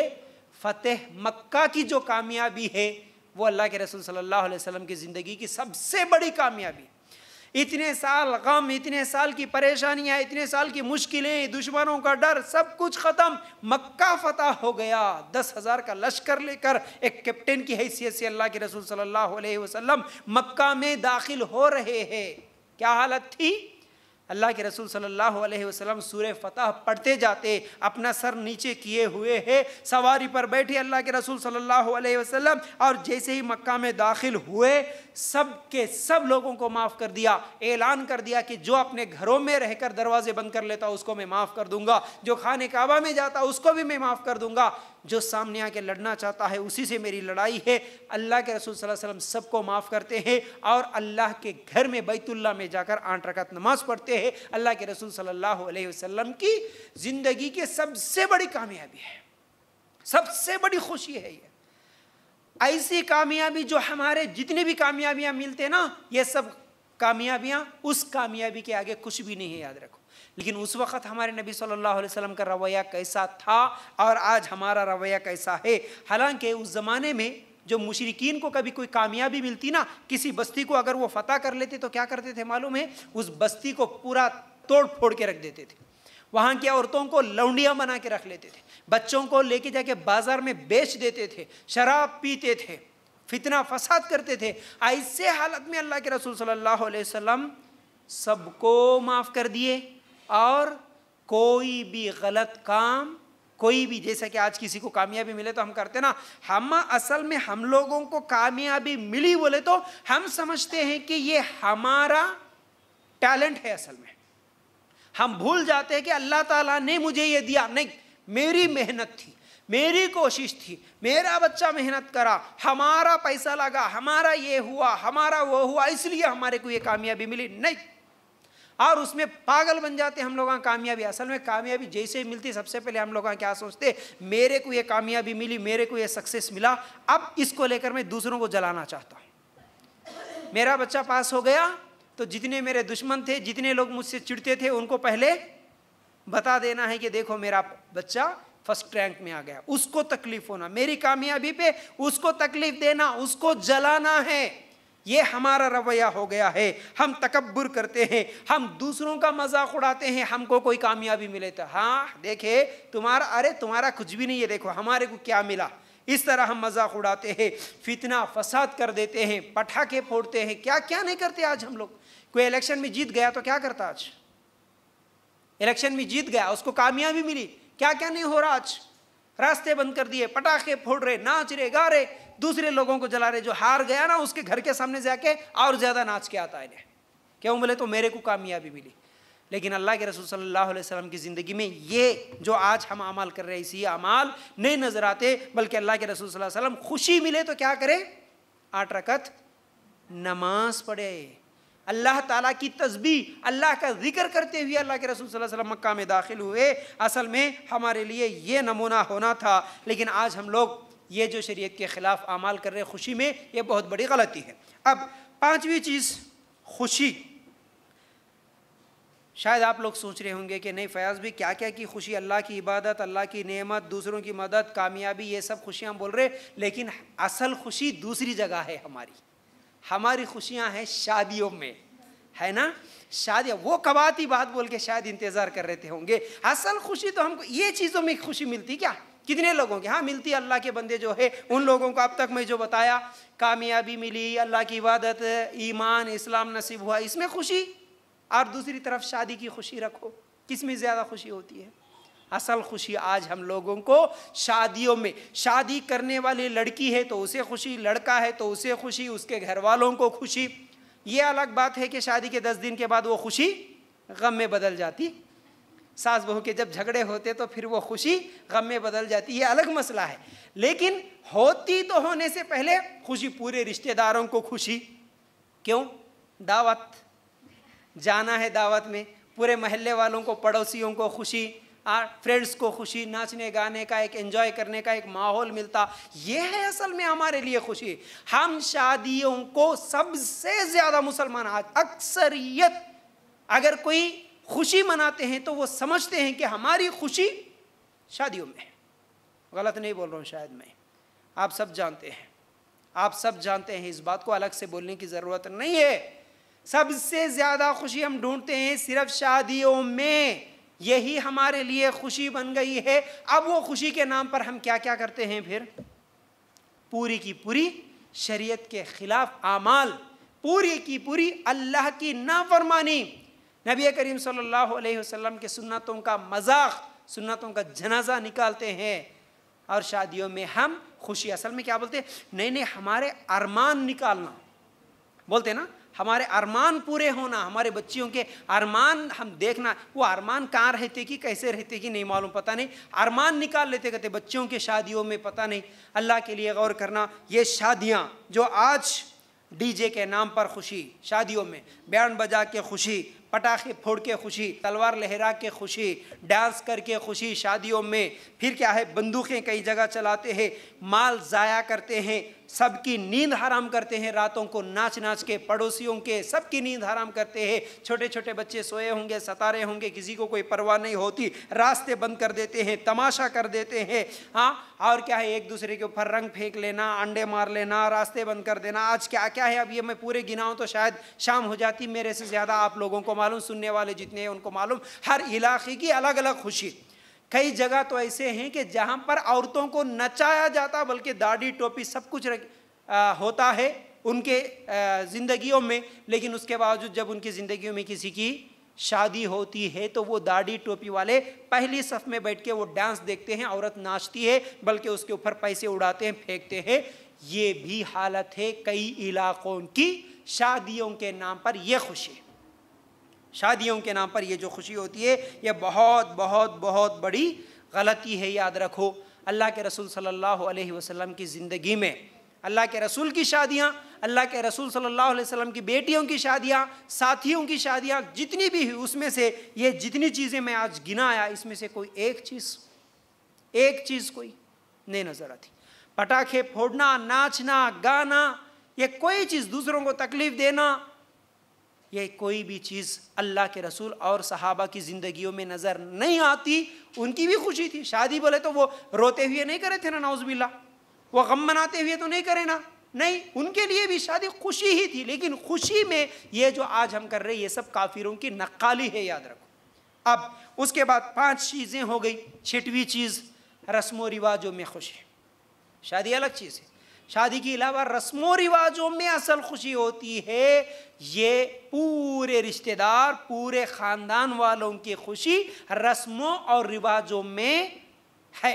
फतेह मक्का की जो कामयाबी है वो अल्लाह के रसूल सल्लल्लाहु अलैहि वसल्लम की ज़िंदगी की सबसे बड़ी कामयाबी इतने साल गम इतने साल की परेशानियाँ इतने साल की मुश्किलें दुश्मनों का डर सब कुछ ख़त्म मक्का फतह हो गया दस हज़ार का लश्कर लेकर एक कैप्टन की हैसियत से अल्लाह के रसूल सल्लल्लाहु अलैहि वसल्लम मक्का में दाखिल हो रहे हैं क्या हालत थी अल्लाह के रसूल सल्लल्लाहु अलैहि वसल्लम सूर्य फ़तह पढ़ते जाते अपना सर नीचे किए हुए है सवारी पर बैठे अल्लाह के रसूल सल्लल्लाहु अलैहि वसल्लम और जैसे ही मक्का में दाखिल हुए सब के सब लोगों को माफ़ कर दिया ऐलान कर दिया कि जो अपने घरों में रहकर दरवाजे बंद कर लेता उसको मैं माफ़ कर दूंगा जो खाने काबा में जाता उसको भी मैं माफ़ कर दूंगा जो सामने आके लड़ना चाहता है उसी से मेरी लड़ाई है अल्लाह के रसूल सल्लल्लाहु अलैहि वसल्लम सबको माफ़ करते हैं और अल्लाह के घर में बैतुल्ला में जाकर आठ रकत नमाज पढ़ते हैं अल्लाह के रसूल सल्लल्लाहु अलैहि वसल्लम की ज़िंदगी के सबसे बड़ी कामयाबी है सबसे बड़ी खुशी है ये ऐसी कामयाबी जो हमारे जितने भी कामयाबियाँ मिलते ना ये सब कामयाबियाँ उस कामयाबी के आगे कुछ भी नहीं है याद रखो लेकिन उस वक्त हमारे नबी सल्लल्लाहु अलैहि वसल्लम का रवैया कैसा था और आज हमारा रवैया कैसा है हालांकि उस ज़माने में जो मुशरकिन को कभी कोई कामयाबी मिलती ना किसी बस्ती को अगर वो फतह कर लेते तो क्या करते थे मालूम है उस बस्ती को पूरा तोड़ फोड़ के रख देते थे वहाँ की औरतों को लौंडियाँ बना के रख लेते थे बच्चों को लेके जाके बाज़ार में बेच देते थे शराब पीते थे फितना फसाद करते थे ऐसे हालत में अल्लाह के रसूल सल्लल्लाहु अलैहि वसल्लम सबको माफ़ कर दिए और कोई भी गलत काम कोई भी जैसा कि आज किसी को कामयाबी मिले तो हम करते ना हम असल में हम लोगों को कामयाबी मिली बोले तो हम समझते हैं कि ये हमारा टैलेंट है असल में हम भूल जाते हैं कि अल्लाह ताला ने मुझे ये दिया नहीं मेरी मेहनत थी मेरी कोशिश थी मेरा बच्चा मेहनत करा हमारा पैसा लगा हमारा ये हुआ हमारा वो हुआ इसलिए हमारे को ये कामयाबी मिली नहीं और उसमें पागल बन जाते हम लोग कामयाबी असल में कामयाबी जैसे मिलती सबसे पहले हम लोग क्या सोचते मेरे को ये कामयाबी मिली मेरे को ये सक्सेस मिला अब इसको लेकर मैं दूसरों को जलाना चाहता हूँ मेरा बच्चा पास हो गया तो जितने मेरे दुश्मन थे जितने लोग मुझसे चिड़ते थे उनको पहले बता देना है कि देखो मेरा बच्चा फर्स्ट रैंक में आ गया उसको तकलीफ होना मेरी कामयाबी पे उसको तकलीफ देना उसको जलाना है ये हमारा रवैया हो गया है हम तकबर करते हैं हम दूसरों का मजाक उड़ाते हैं हमको कोई कामयाबी मिले तो हाँ देखे तुम्हारा अरे तुम्हारा कुछ भी नहीं है देखो हमारे को क्या मिला इस तरह हम मजाक उड़ाते हैं फितना फसाद कर देते हैं पटाखे फोड़ते हैं क्या क्या नहीं करते आज हम लोग कोई इलेक्शन में जीत गया तो क्या करता आज इलेक्शन में जीत गया उसको कामयाबी मिली क्या क्या नहीं हो रहा आज रास्ते बंद कर दिए पटाखे फोड़ रहे नाच रहे गा रहे दूसरे लोगों को जला रहे जो हार गया ना उसके घर के सामने जाके और ज़्यादा नाच के आता है क्यों बोले तो मेरे को कामयाबी मिली लेकिन अल्लाह के रसूल सल्लल्लाहु अलैहि वसल्लम की ज़िंदगी में ये जो आज हम अमाल कर रहे हैं इसी अमाल नहीं नज़र आते बल्कि अल्लाह के रसूल सल्लल्लाहु अलैहि वसल्लम खुशी मिले तो क्या करें आठ रकत नमाज पढ़े अल्लाह ताला की तस्बी अल्लाह का जिक्र करते हुए अल्लाह के रसूल सल्लल्लाहु अलैहि वसल्लम मक्का में दाखिल हुए असल में हमारे लिए ये नमूना होना था लेकिन आज हम लोग ये जो शरीयत के ख़िलाफ़ अमाल कर रहे हैं खुशी में ये बहुत बड़ी गलती है अब पांचवी चीज़ खुशी शायद आप लोग सोच रहे होंगे कि नहीं फयाज भी क्या क्या की खुशी अल्लाह की इबादत अल्लाह की नेमत दूसरों की मदद कामयाबी ये सब खुशियाँ बोल रहे लेकिन असल खुशी दूसरी जगह है हमारी हमारी खुशियाँ हैं शादियों में है ना शादी वो कबाती बात बोल के शायद इंतज़ार कर रहे थे होंगे असल खुशी तो हमको ये चीज़ों में खुशी मिलती क्या कितने लोगों की हाँ मिलती अल्लाह के बंदे जो है उन लोगों को अब तक मैं जो बताया कामयाबी मिली अल्लाह की इबादत ईमान इस्लाम नसीब हुआ इसमें खुशी और दूसरी तरफ शादी की खुशी रखो किस में ज़्यादा खुशी होती है असल खुशी आज हम लोगों को शादियों में शादी करने वाली लड़की है तो उसे खुशी लड़का है तो उसे खुशी उसके घर वालों को खुशी ये अलग बात है कि शादी के दस दिन के बाद वो खुशी गम में बदल जाती सास बहू के जब झगड़े होते तो फिर वो खुशी गम में बदल जाती ये अलग मसला है लेकिन होती तो होने से पहले खुशी पूरे रिश्तेदारों को खुशी क्यों दावत जाना है दावत में पूरे महल्ले वालों को पड़ोसियों को खुशी फ्रेंड्स को खुशी नाचने गाने का एक एंजॉय करने का एक माहौल मिलता यह है असल में हमारे लिए खुशी हम शादियों को सबसे ज़्यादा मुसलमान आज अक्सरियत अगर कोई खुशी मनाते हैं तो वो समझते हैं कि हमारी खुशी शादियों में है गलत नहीं बोल रहा हूँ शायद मैं आप सब जानते हैं आप सब जानते हैं इस बात को अलग से बोलने की ज़रूरत नहीं है सबसे ज़्यादा खुशी हम ढूंढते हैं सिर्फ शादियों में यही हमारे लिए खुशी बन गई है अब वो खुशी के नाम पर हम क्या क्या करते हैं फिर पूरी की पूरी शरीयत के खिलाफ आमाल पूरी की पूरी अल्लाह की नाफरमानी नबी करीम सल्लल्लाहु अलैहि वसल्लम के सुन्नतों का मजाक सुन्नतों का जनाजा निकालते हैं और शादियों में हम खुशी असल में क्या बोलते हैं नए नहीं हमारे अरमान निकालना बोलते ना हमारे अरमान पूरे होना हमारे बच्चियों के अरमान हम देखना वो अरमान कहाँ रहते कि कैसे रहते कि नहीं मालूम पता नहीं अरमान निकाल लेते कहते बच्चों के शादियों में पता नहीं अल्लाह के लिए गौर करना ये शादियाँ जो आज डीजे के नाम पर खुशी शादियों में बैंड बजा के खुशी पटाखे फोड़ के खुशी तलवार लहरा के खुशी डांस करके खुशी शादियों में फिर क्या है बंदूकें कई जगह चलाते हैं माल ज़ाया करते हैं सबकी नींद हराम करते हैं रातों को नाच नाच के पड़ोसियों के सबकी नींद हराम करते हैं छोटे छोटे बच्चे सोए होंगे सतारे होंगे किसी को कोई परवाह नहीं होती रास्ते बंद कर देते हैं तमाशा कर देते हैं हाँ और क्या है एक दूसरे के ऊपर रंग फेंक लेना अंडे मार लेना रास्ते बंद कर देना आज क्या क्या है अब ये मैं पूरे गिनाऊँ तो शायद शाम हो जाती मेरे से ज़्यादा आप लोगों को मालूम सुनने वाले जितने हैं उनको मालूम हर इलाके की अलग अलग खुशी कई जगह तो ऐसे हैं कि जहाँ पर औरतों को नचाया जाता बल्कि दाढ़ी टोपी सब कुछ रख, आ, होता है उनके ज़िंदगियों में लेकिन उसके बावजूद जब उनकी ज़िंदगी में किसी की शादी होती है तो वो दाढ़ी टोपी वाले पहली सफ में बैठ के वो डांस देखते हैं औरत नाचती है बल्कि उसके ऊपर पैसे उड़ाते हैं फेंकते हैं ये भी हालत है कई इलाकों की शादियों के नाम पर यह खुशी शादियों के नाम पर ये जो खुशी होती है ये बहुत बहुत बहुत बड़ी गलती है याद रखो अल्लाह के रसूल सल्लल्लाहु अलैहि वसल्लम की ज़िंदगी में अल्लाह के रसूल की शादियाँ अल्लाह के रसूल सल्लल्लाहु अलैहि वसल्लम की बेटियों की शादियाँ साथियों की शादियाँ जितनी भी हुई उसमें से ये जितनी चीज़ें मैं आज गिनाया इसमें से कोई एक चीज़ एक चीज़ कोई नहीं नज़र आती पटाखे फोड़ना नाचना गाना ये कोई चीज़ दूसरों को तकलीफ़ देना ये कोई भी चीज़ अल्लाह के रसूल और सहाबा की ज़िंदगियों में नज़र नहीं आती उनकी भी खुशी थी शादी बोले तो वो रोते हुए नहीं करे थे ना नाउजबिल्ला वो गम मनाते हुए तो नहीं करे ना नहीं उनके लिए भी शादी खुशी ही थी लेकिन खुशी में ये जो आज हम कर रहे हैं ये सब काफिरों की नक्काली है याद रखो अब उसके बाद पाँच चीज़ें हो गई छठवीं चीज़ रस्म व रिवाजों में खुशी शादी अलग चीज़ है शादी के अलावा रस्मों रिवाजों में असल खुशी होती है ये पूरे रिश्तेदार पूरे ख़ानदान वालों की खुशी रस्मों और रिवाजों में है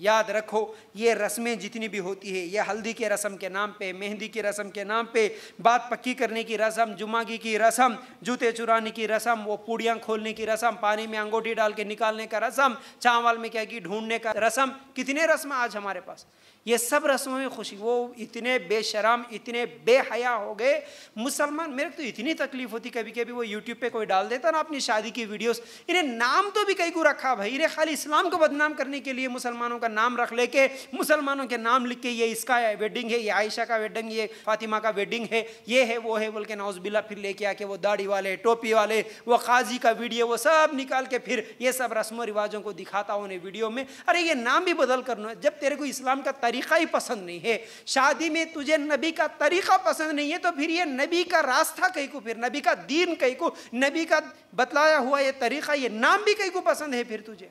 याद रखो ये रस्में जितनी भी होती है ये हल्दी के रस्म के नाम पे मेहंदी की रस्म के नाम पे बात पक्की करने की रस्म जुमागी की रस्म जूते चुराने की रस्म वो पूड़ियाँ खोलने की रस्म पानी में अंगूठी डाल के निकालने का रस्म चावल में क्या की ढूंढने का रस्म कितने रस्म आज हमारे पास ये सब रस्मों में खुशी वो इतने बेशरम इतने बेहया हो गए मुसलमान मेरे तो इतनी तकलीफ होती कभी कभी वो यूट्यूब पे कोई डाल देता ना अपनी शादी की वीडियोस इन्हें नाम तो भी कई को रखा भाई इन्हें खाली इस्लाम को बदनाम करने के लिए मुसलमानों का नाम रख लेके मुसलमानों के नाम लिख के ये इसका वेडिंग है ये आयशा का वेडिंग ये फातिमा का वेडिंग है ये है वो है बोल के नाउजबिल्ला फिर लेके आके वो दाढ़ी वाले टोपी वाले वो काजी का वीडियो वो सब निकाल के फिर ये सब रस्मों रिवाजों को दिखाता उन्हें वीडियो में अरे ये नाम भी बदल करना जब तेरे को इस्लाम का तरीका ही पसंद नहीं है शादी में तुझे नबी का तरीका पसंद नहीं है तो फिर ये नबी का रास्ता कहीं को फिर नबी का दीन कहीं को नबी का बतलाया हुआ ये तरीका ये नाम भी कहीं को पसंद है फिर तुझे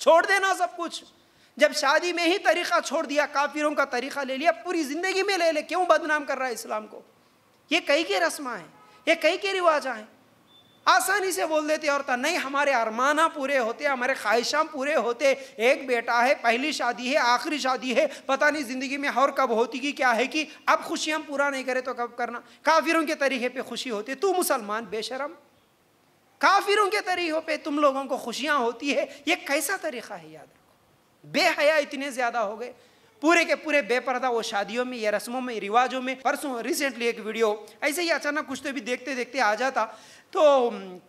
छोड़ देना सब कुछ जब शादी में ही तरीका छोड़ दिया काफिरों का तरीका ले लिया पूरी ज़िंदगी में ले ले क्यों बदनाम कर रहा है इस्लाम को ये कई के रस्मा है ये कई के रिवाजा हैं आसानी से बोल देते था नहीं हमारे अरमाना पूरे होते हमारे ख्वाहिशां पूरे होते एक बेटा है पहली शादी है आखिरी शादी है पता नहीं ज़िंदगी में और कब होती कि क्या है कि अब खुशी हम पूरा नहीं करें तो कब करना काफिरों के तरीके पे खुशी होती है तू मुसलमान बेशरम काफिरों के तरीक़ों पे तुम लोगों को खुशियाँ होती है ये कैसा तरीक़ा है याद रखो बेहया इतने ज़्यादा हो गए पूरे के पूरे बेपरदा वो शादियों में या रस्मों में रिवाजों में परसों रिसेंटली एक वीडियो ऐसे ही अचानक कुछ तो भी देखते देखते आ जाता तो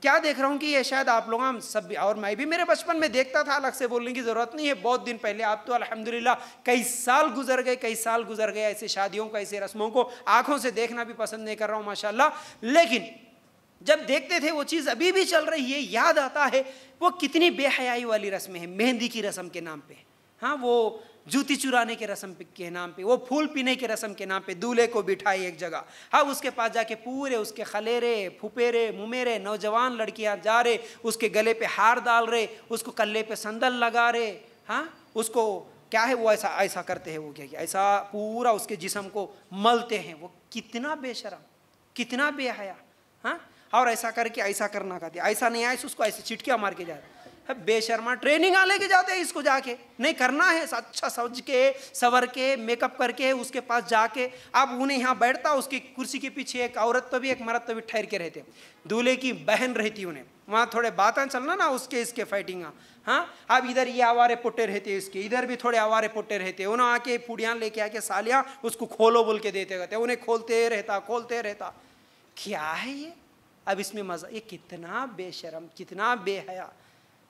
क्या देख रहा हूँ कि ये शायद आप लोग हम सब और मैं भी मेरे बचपन में देखता था अलग से बोलने की ज़रूरत नहीं है बहुत दिन पहले आप तो अल्हम्दुलिल्लाह कई साल गुजर गए कई साल गुजर गए ऐसे शादियों को ऐसे रस्मों को आँखों से देखना भी पसंद नहीं कर रहा हूँ माशाला लेकिन जब देखते थे वो चीज़ अभी भी चल रही है याद आता है वो कितनी बेहयाई वाली रस्में हैं मेहंदी की रस्म के नाम पर हाँ वो जूती चुराने के रस्म के नाम पे वो फूल पीने के रस्म के नाम पे दूल्हे को बिठाई एक जगह हाँ उसके पास जाके पूरे उसके खलेरे फुपेरे मुमेरे नौजवान लड़कियाँ जा रहे उसके गले पे हार डाल रहे उसको कल्ले पे संदल लगा रहे हाँ उसको क्या है वो ऐसा ऐसा करते हैं वो क्या ऐसा पूरा उसके जिसम को मलते हैं वो कितना बेशरम कितना बेहया हाँ और ऐसा करके ऐसा करना कहते ऐसा नहीं आए उसको ऐसे चिटकिया मार के जाए बेशर्मा ट्रेनिंग आ लेके जाते हैं इसको जाके नहीं करना है अच्छा समझ के सवर के मेकअप करके उसके पास जाके अब उन्हें यहाँ बैठता उसकी कुर्सी के पीछे एक औरत तो भी एक मरद तो भी ठहर के रहते दूल्हे की बहन रहती उन्हें वहाँ थोड़े बातें चलना ना उसके इसके फाइटिंग हाँ अब इधर ये आवारे पुट्टे रहते इसके इधर भी थोड़े आवारे पुट्टे रहते उन्होंने आके पुड़ियाँ लेके आके सालियाँ उसको खोलो बोल के देते रहते उन्हें खोलते रहता खोलते रहता क्या है ये अब इसमें मज़ा ये कितना बेशरम कितना बेहया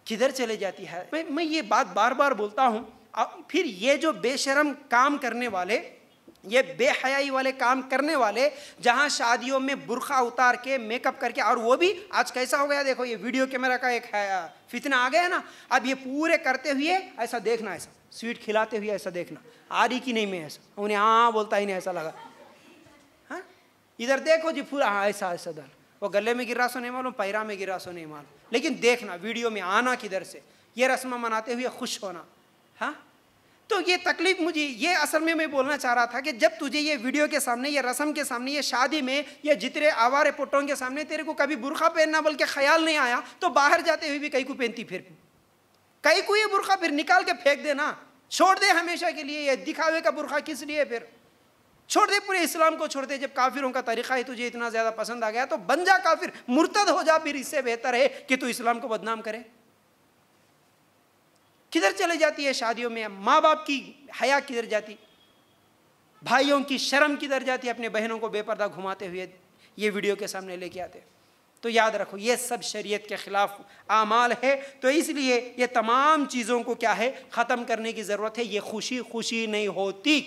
किधर चले जाती है मैं मैं ये बात बार बार बोलता हूँ फिर ये जो बेशरम काम करने वाले ये बेहयाई वाले काम करने वाले जहाँ शादियों में बुरखा उतार के मेकअप करके और वो भी आज कैसा हो गया देखो ये वीडियो कैमरा का एक है फितना आ गया ना अब ये पूरे करते हुए ऐसा देखना ऐसा स्वीट खिलाते हुए ऐसा देखना आ रही कि नहीं मैं ऐसा उन्हें हाँ बोलता ही नहीं ऐसा लगा हाँ इधर देखो जी पूरा हाँ ऐसा ऐसा दर वो गले में गिरा सो नहीं मालूम पैरा में गिरा सो नहीं मालूम लेकिन देखना वीडियो में आना किधर से ये रस्म मनाते हुए खुश होना हाँ तो ये तकलीफ मुझे ये असल में मैं बोलना चाह रहा था कि जब तुझे ये वीडियो के सामने ये रस्म के सामने ये शादी में ये जितने आवारे पुट्टों के सामने तेरे को कभी बुरखा पहनना बल्कि ख्याल नहीं आया तो बाहर जाते हुए भी कई को पहनती फिर कई को ये बुरखा फिर निकाल के फेंक देना छोड़ दे हमेशा के लिए ये दिखावे का बुरखा किस लिए फिर छोड़ दे पूरे इस्लाम को छोड़ दे जब काफिरों का तरीका ही तुझे इतना ज़्यादा पसंद आ गया तो बन जा काफिर मुर्तद हो जा फिर इससे बेहतर है कि तू इस्लाम को बदनाम करे किधर चले जाती है शादियों में माँ बाप की हया किधर जाती भाइयों की शर्म किधर जाती है अपने बहनों को बेपर्दा घुमाते हुए ये वीडियो के सामने लेके आते तो याद रखो ये सब शरीयत के ख़िलाफ़ आमाल है तो इसलिए ये तमाम चीज़ों को क्या है ख़त्म करने की ज़रूरत है ये खुशी खुशी नहीं होती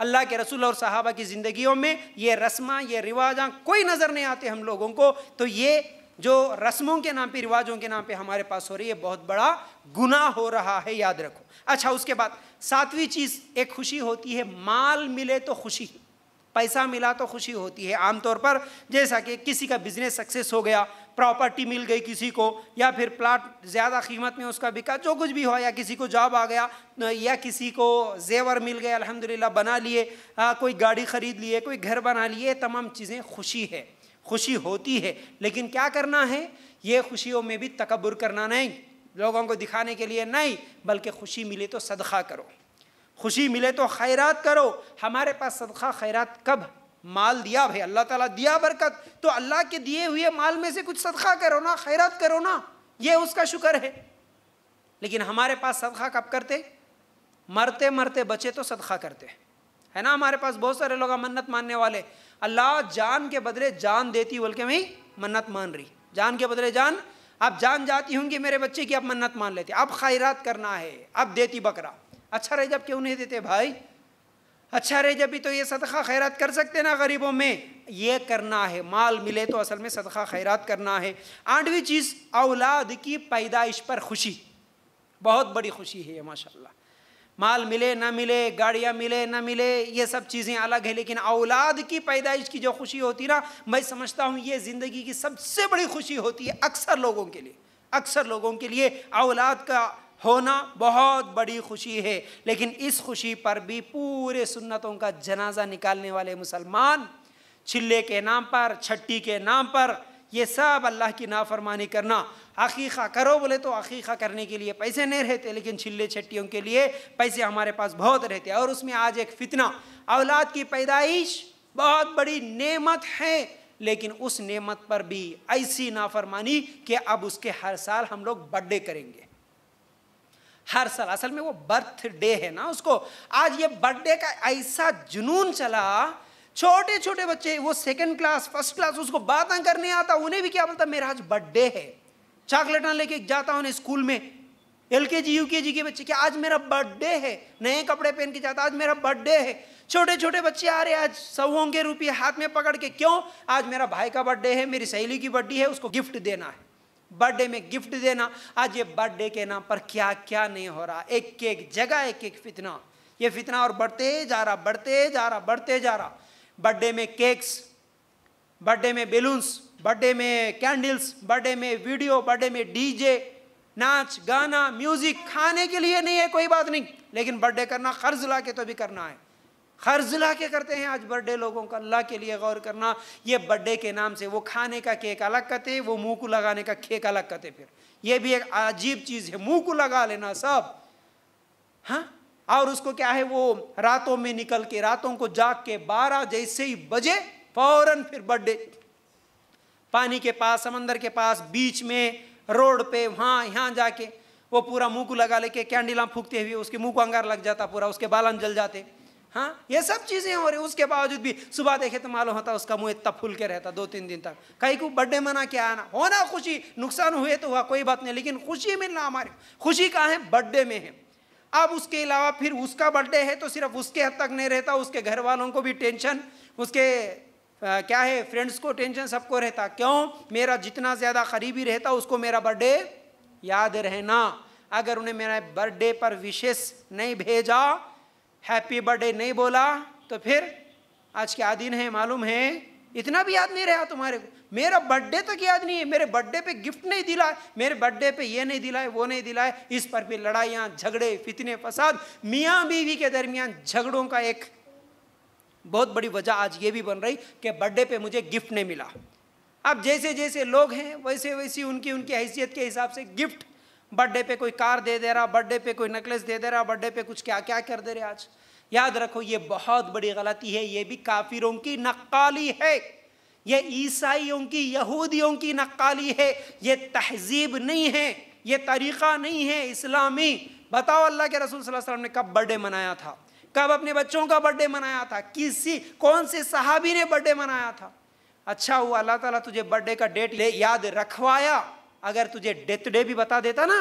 अल्लाह के रसूल और साहबा की ज़िंदगियों में ये रस्मा ये रिवाजा कोई नज़र नहीं आते हम लोगों को तो ये जो रस्मों के नाम पे रिवाजों के नाम पे हमारे पास हो रही है बहुत बड़ा गुनाह हो रहा है याद रखो अच्छा उसके बाद सातवीं चीज़ एक खुशी होती है माल मिले तो खुशी पैसा मिला तो खुशी होती है आमतौर पर जैसा कि किसी का बिजनेस सक्सेस हो गया प्रॉपर्टी मिल गई किसी को या फिर प्लाट ज़्यादा कीमत में उसका बिका जो कुछ भी हो या किसी को जॉब आ गया या किसी को जेवर मिल गया अल्हम्दुलिल्लाह बना लिए कोई गाड़ी ख़रीद लिए कोई घर बना लिए तमाम चीज़ें खुशी है खुशी होती है लेकिन क्या करना है ये खुशियों में भी तकबर करना नहीं लोगों को दिखाने के लिए नहीं बल्कि खुशी मिले तो सदखा करो खुशी मिले तो खैरात करो हमारे पास सदका खैरात कब माल दिया भाई अल्लाह ताला दिया बरकत तो अल्लाह के दिए हुए माल में से कुछ सदका करो ना खैरात करो ना ये उसका शुक्र है लेकिन हमारे पास सदका कब करते मरते मरते बचे तो सदका करते है ना हमारे पास बहुत सारे लोग मन्नत मानने वाले अल्लाह जान के बदले जान देती बोल के भाई मन्नत मान रही जान के बदले जान आप जान जाती होंगी मेरे बच्चे की आप मन्नत मान लेते अब खैरात करना है अब देती बकरा अच्छा रहे जब क्यों नहीं देते भाई अच्छा रहे जब भी तो ये सदका खैरात कर सकते ना गरीबों में ये करना है माल मिले तो असल में सदका खैरात करना है आठवीं चीज़ औलाद की पैदाइश पर खुशी बहुत बड़ी खुशी है माशाल्लाह माल मिले ना मिले गाड़ियाँ मिले ना मिले ये सब चीज़ें अलग है लेकिन औलाद की पैदाइश की जो खुशी होती ना मैं समझता हूँ ये ज़िंदगी की सबसे बड़ी खुशी होती है अक्सर लोगों के लिए अक्सर लोगों के लिए औलाद का होना बहुत बड़ी खुशी है लेकिन इस खुशी पर भी पूरे सुन्नतों का जनाजा निकालने वाले मुसलमान छिल्ले के नाम पर छट्टी के नाम पर ये सब अल्लाह की नाफरमानी करना अकीक़ा करो बोले तो अकीक़ा करने के लिए पैसे नहीं रहते लेकिन छिल्ले छट्टियों के लिए पैसे हमारे पास बहुत रहते और उसमें आज एक फितना औलाद की पैदाइश बहुत बड़ी नेमत है लेकिन उस नेमत पर भी ऐसी नाफरमानी कि अब उसके हर साल हम लोग बर्थडे करेंगे हर साल असल में वो बर्थडे है ना उसको आज ये बर्थडे का ऐसा जुनून चला छोटे छोटे बच्चे वो सेकंड क्लास फर्स्ट क्लास उसको बात करने आता उन्हें भी क्या बोलता मेरा आज बर्थडे है चॉकलेट लेके जाता उन्हें स्कूल में एल के जी यू के जी के बच्चे क्या आज मेरा बर्थडे है नए कपड़े पहन के जाता आज मेरा बर्थडे है छोटे छोटे बच्चे आ रहे आज सौ के रुपये हाथ में पकड़ के क्यों आज मेरा भाई का बर्थडे है मेरी सहेली की बर्थडे है उसको गिफ्ट देना है बर्थडे में गिफ्ट देना आज ये बर्थडे के नाम पर क्या क्या नहीं हो रहा एक एक जगह एक एक फितना ये फितना और बढ़ते जा रहा बढ़ते जा रहा बढ़ते जा रहा बर्थडे में केक्स बर्थडे में बेलून्स बर्थडे में कैंडल्स बर्थडे में वीडियो बर्थडे में डीजे नाच गाना म्यूजिक खाने के लिए नहीं है कोई बात नहीं लेकिन बर्थडे करना कर्ज ला के तो भी करना है हर जिला के करते हैं आज बर्थडे लोगों का अल्लाह के लिए गौर करना ये बर्थडे के नाम से वो खाने का केक अलग कहते वो मुंह को लगाने का केक अलग कहते फिर ये भी एक अजीब चीज़ है मुंह को लगा लेना सब हाँ और उसको क्या है वो रातों में निकल के रातों को जाग के बारह जैसे ही बजे फौरन फिर बर्थडे पानी के पास समंदर के पास बीच में रोड पे वहां यहां जाके वो पूरा मुंह को लगा लेके कैंडिला फूकते हुए उसके मुंह को अंगार लग जाता पूरा उसके बालन जल जाते हाँ ये सब चीज़ें हो रही उसके बावजूद भी सुबह देखे तो मालूम होता उसका मुंह इतना फूल के रहता दो तीन दिन तक कहीं को बर्थडे मना के आना होना खुशी नुकसान हुए तो हुआ कोई बात नहीं लेकिन खुशी मिलना हमारे खुशी कहाँ है बर्थडे में है अब उसके अलावा फिर उसका बर्थडे है तो सिर्फ उसके हद तक नहीं रहता उसके घर वालों को भी टेंशन उसके आ, क्या है फ्रेंड्स को टेंशन सबको रहता क्यों मेरा जितना ज़्यादा करीबी रहता उसको मेरा बर्थडे याद रहना अगर उन्हें मेरा बर्थडे पर विशेष नहीं भेजा हैप्पी बर्थडे नहीं बोला तो फिर आज क्या दिन है मालूम है इतना भी याद नहीं रहा तुम्हारे को मेरा बर्थडे तक याद नहीं है मेरे बर्थडे पे गिफ्ट नहीं दिला मेरे बर्थडे पे ये नहीं दिलाए वो नहीं दिलाए इस पर भी लड़ाइयाँ झगड़े फितने फसाद मियाँ बीवी के दरमियान झगड़ों का एक बहुत बड़ी वजह आज ये भी बन रही कि बर्थडे पे मुझे गिफ्ट नहीं मिला अब जैसे जैसे लोग हैं वैसे वैसे उनकी उनकी हैसियत के हिसाब से गिफ्ट बर्थडे पे कोई कार दे दे रहा बर्थडे पे कोई नेकलेस दे दे रहा बर्थडे पे कुछ क्या क्या कर दे रहे आज याद रखो ये बहुत बड़ी गलती है ये भी काफिरों की नक्काली है ये ईसाइयों की यहूदियों की नक्काली है ये तहजीब नहीं है ये तरीक़ा नहीं है इस्लामी बताओ अल्लाह के रसूल सल्लल्लाहु अलैहि वसल्लम ने कब बर्थडे मनाया था कब अपने बच्चों का बर्थडे मनाया था किसी कौन से सहाबी ने बर्थडे मनाया था अच्छा हुआ अल्लाह ताला तुझे बर्थडे का डेट ले याद रखवाया अगर तुझे डेथ डे भी बता देता ना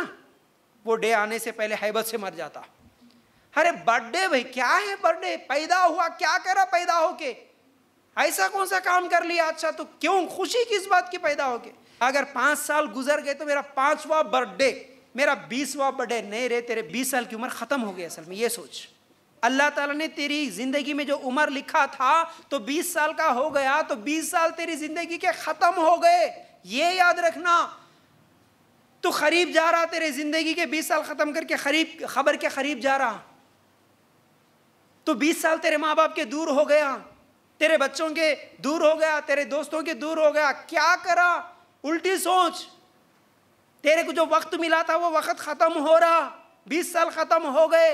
वो डे आने से पहले हैबत से मर जाता अरे बर्थडे भाई क्या है बर्थडे पैदा हुआ क्या करा पैदा होके ऐसा कौन सा काम कर लिया अच्छा तो क्यों खुशी किस बात की पैदा होके अगर पांच साल गुजर गए तो मेरा पांचवा बर्थडे मेरा बीसवा बर्थडे नहीं रे तेरे बीस साल की उम्र ख़त्म हो गई असल में ये सोच अल्लाह ताला ने तेरी ज़िंदगी में जो उम्र लिखा था तो बीस साल का हो गया तो बीस साल तेरी ज़िंदगी के ख़त्म हो गए ये याद रखना तो खरीब जा रहा तेरे ज़िंदगी के बीस साल ख़त्म करके खरीब खबर के खरीब जा रहा तो 20 साल तेरे माँ बाप के दूर हो गया तेरे बच्चों के दूर हो गया तेरे दोस्तों के दूर हो गया क्या करा उल्टी सोच तेरे को जो वक्त मिला था वो वक्त खत्म हो रहा बीस साल खत्म हो गए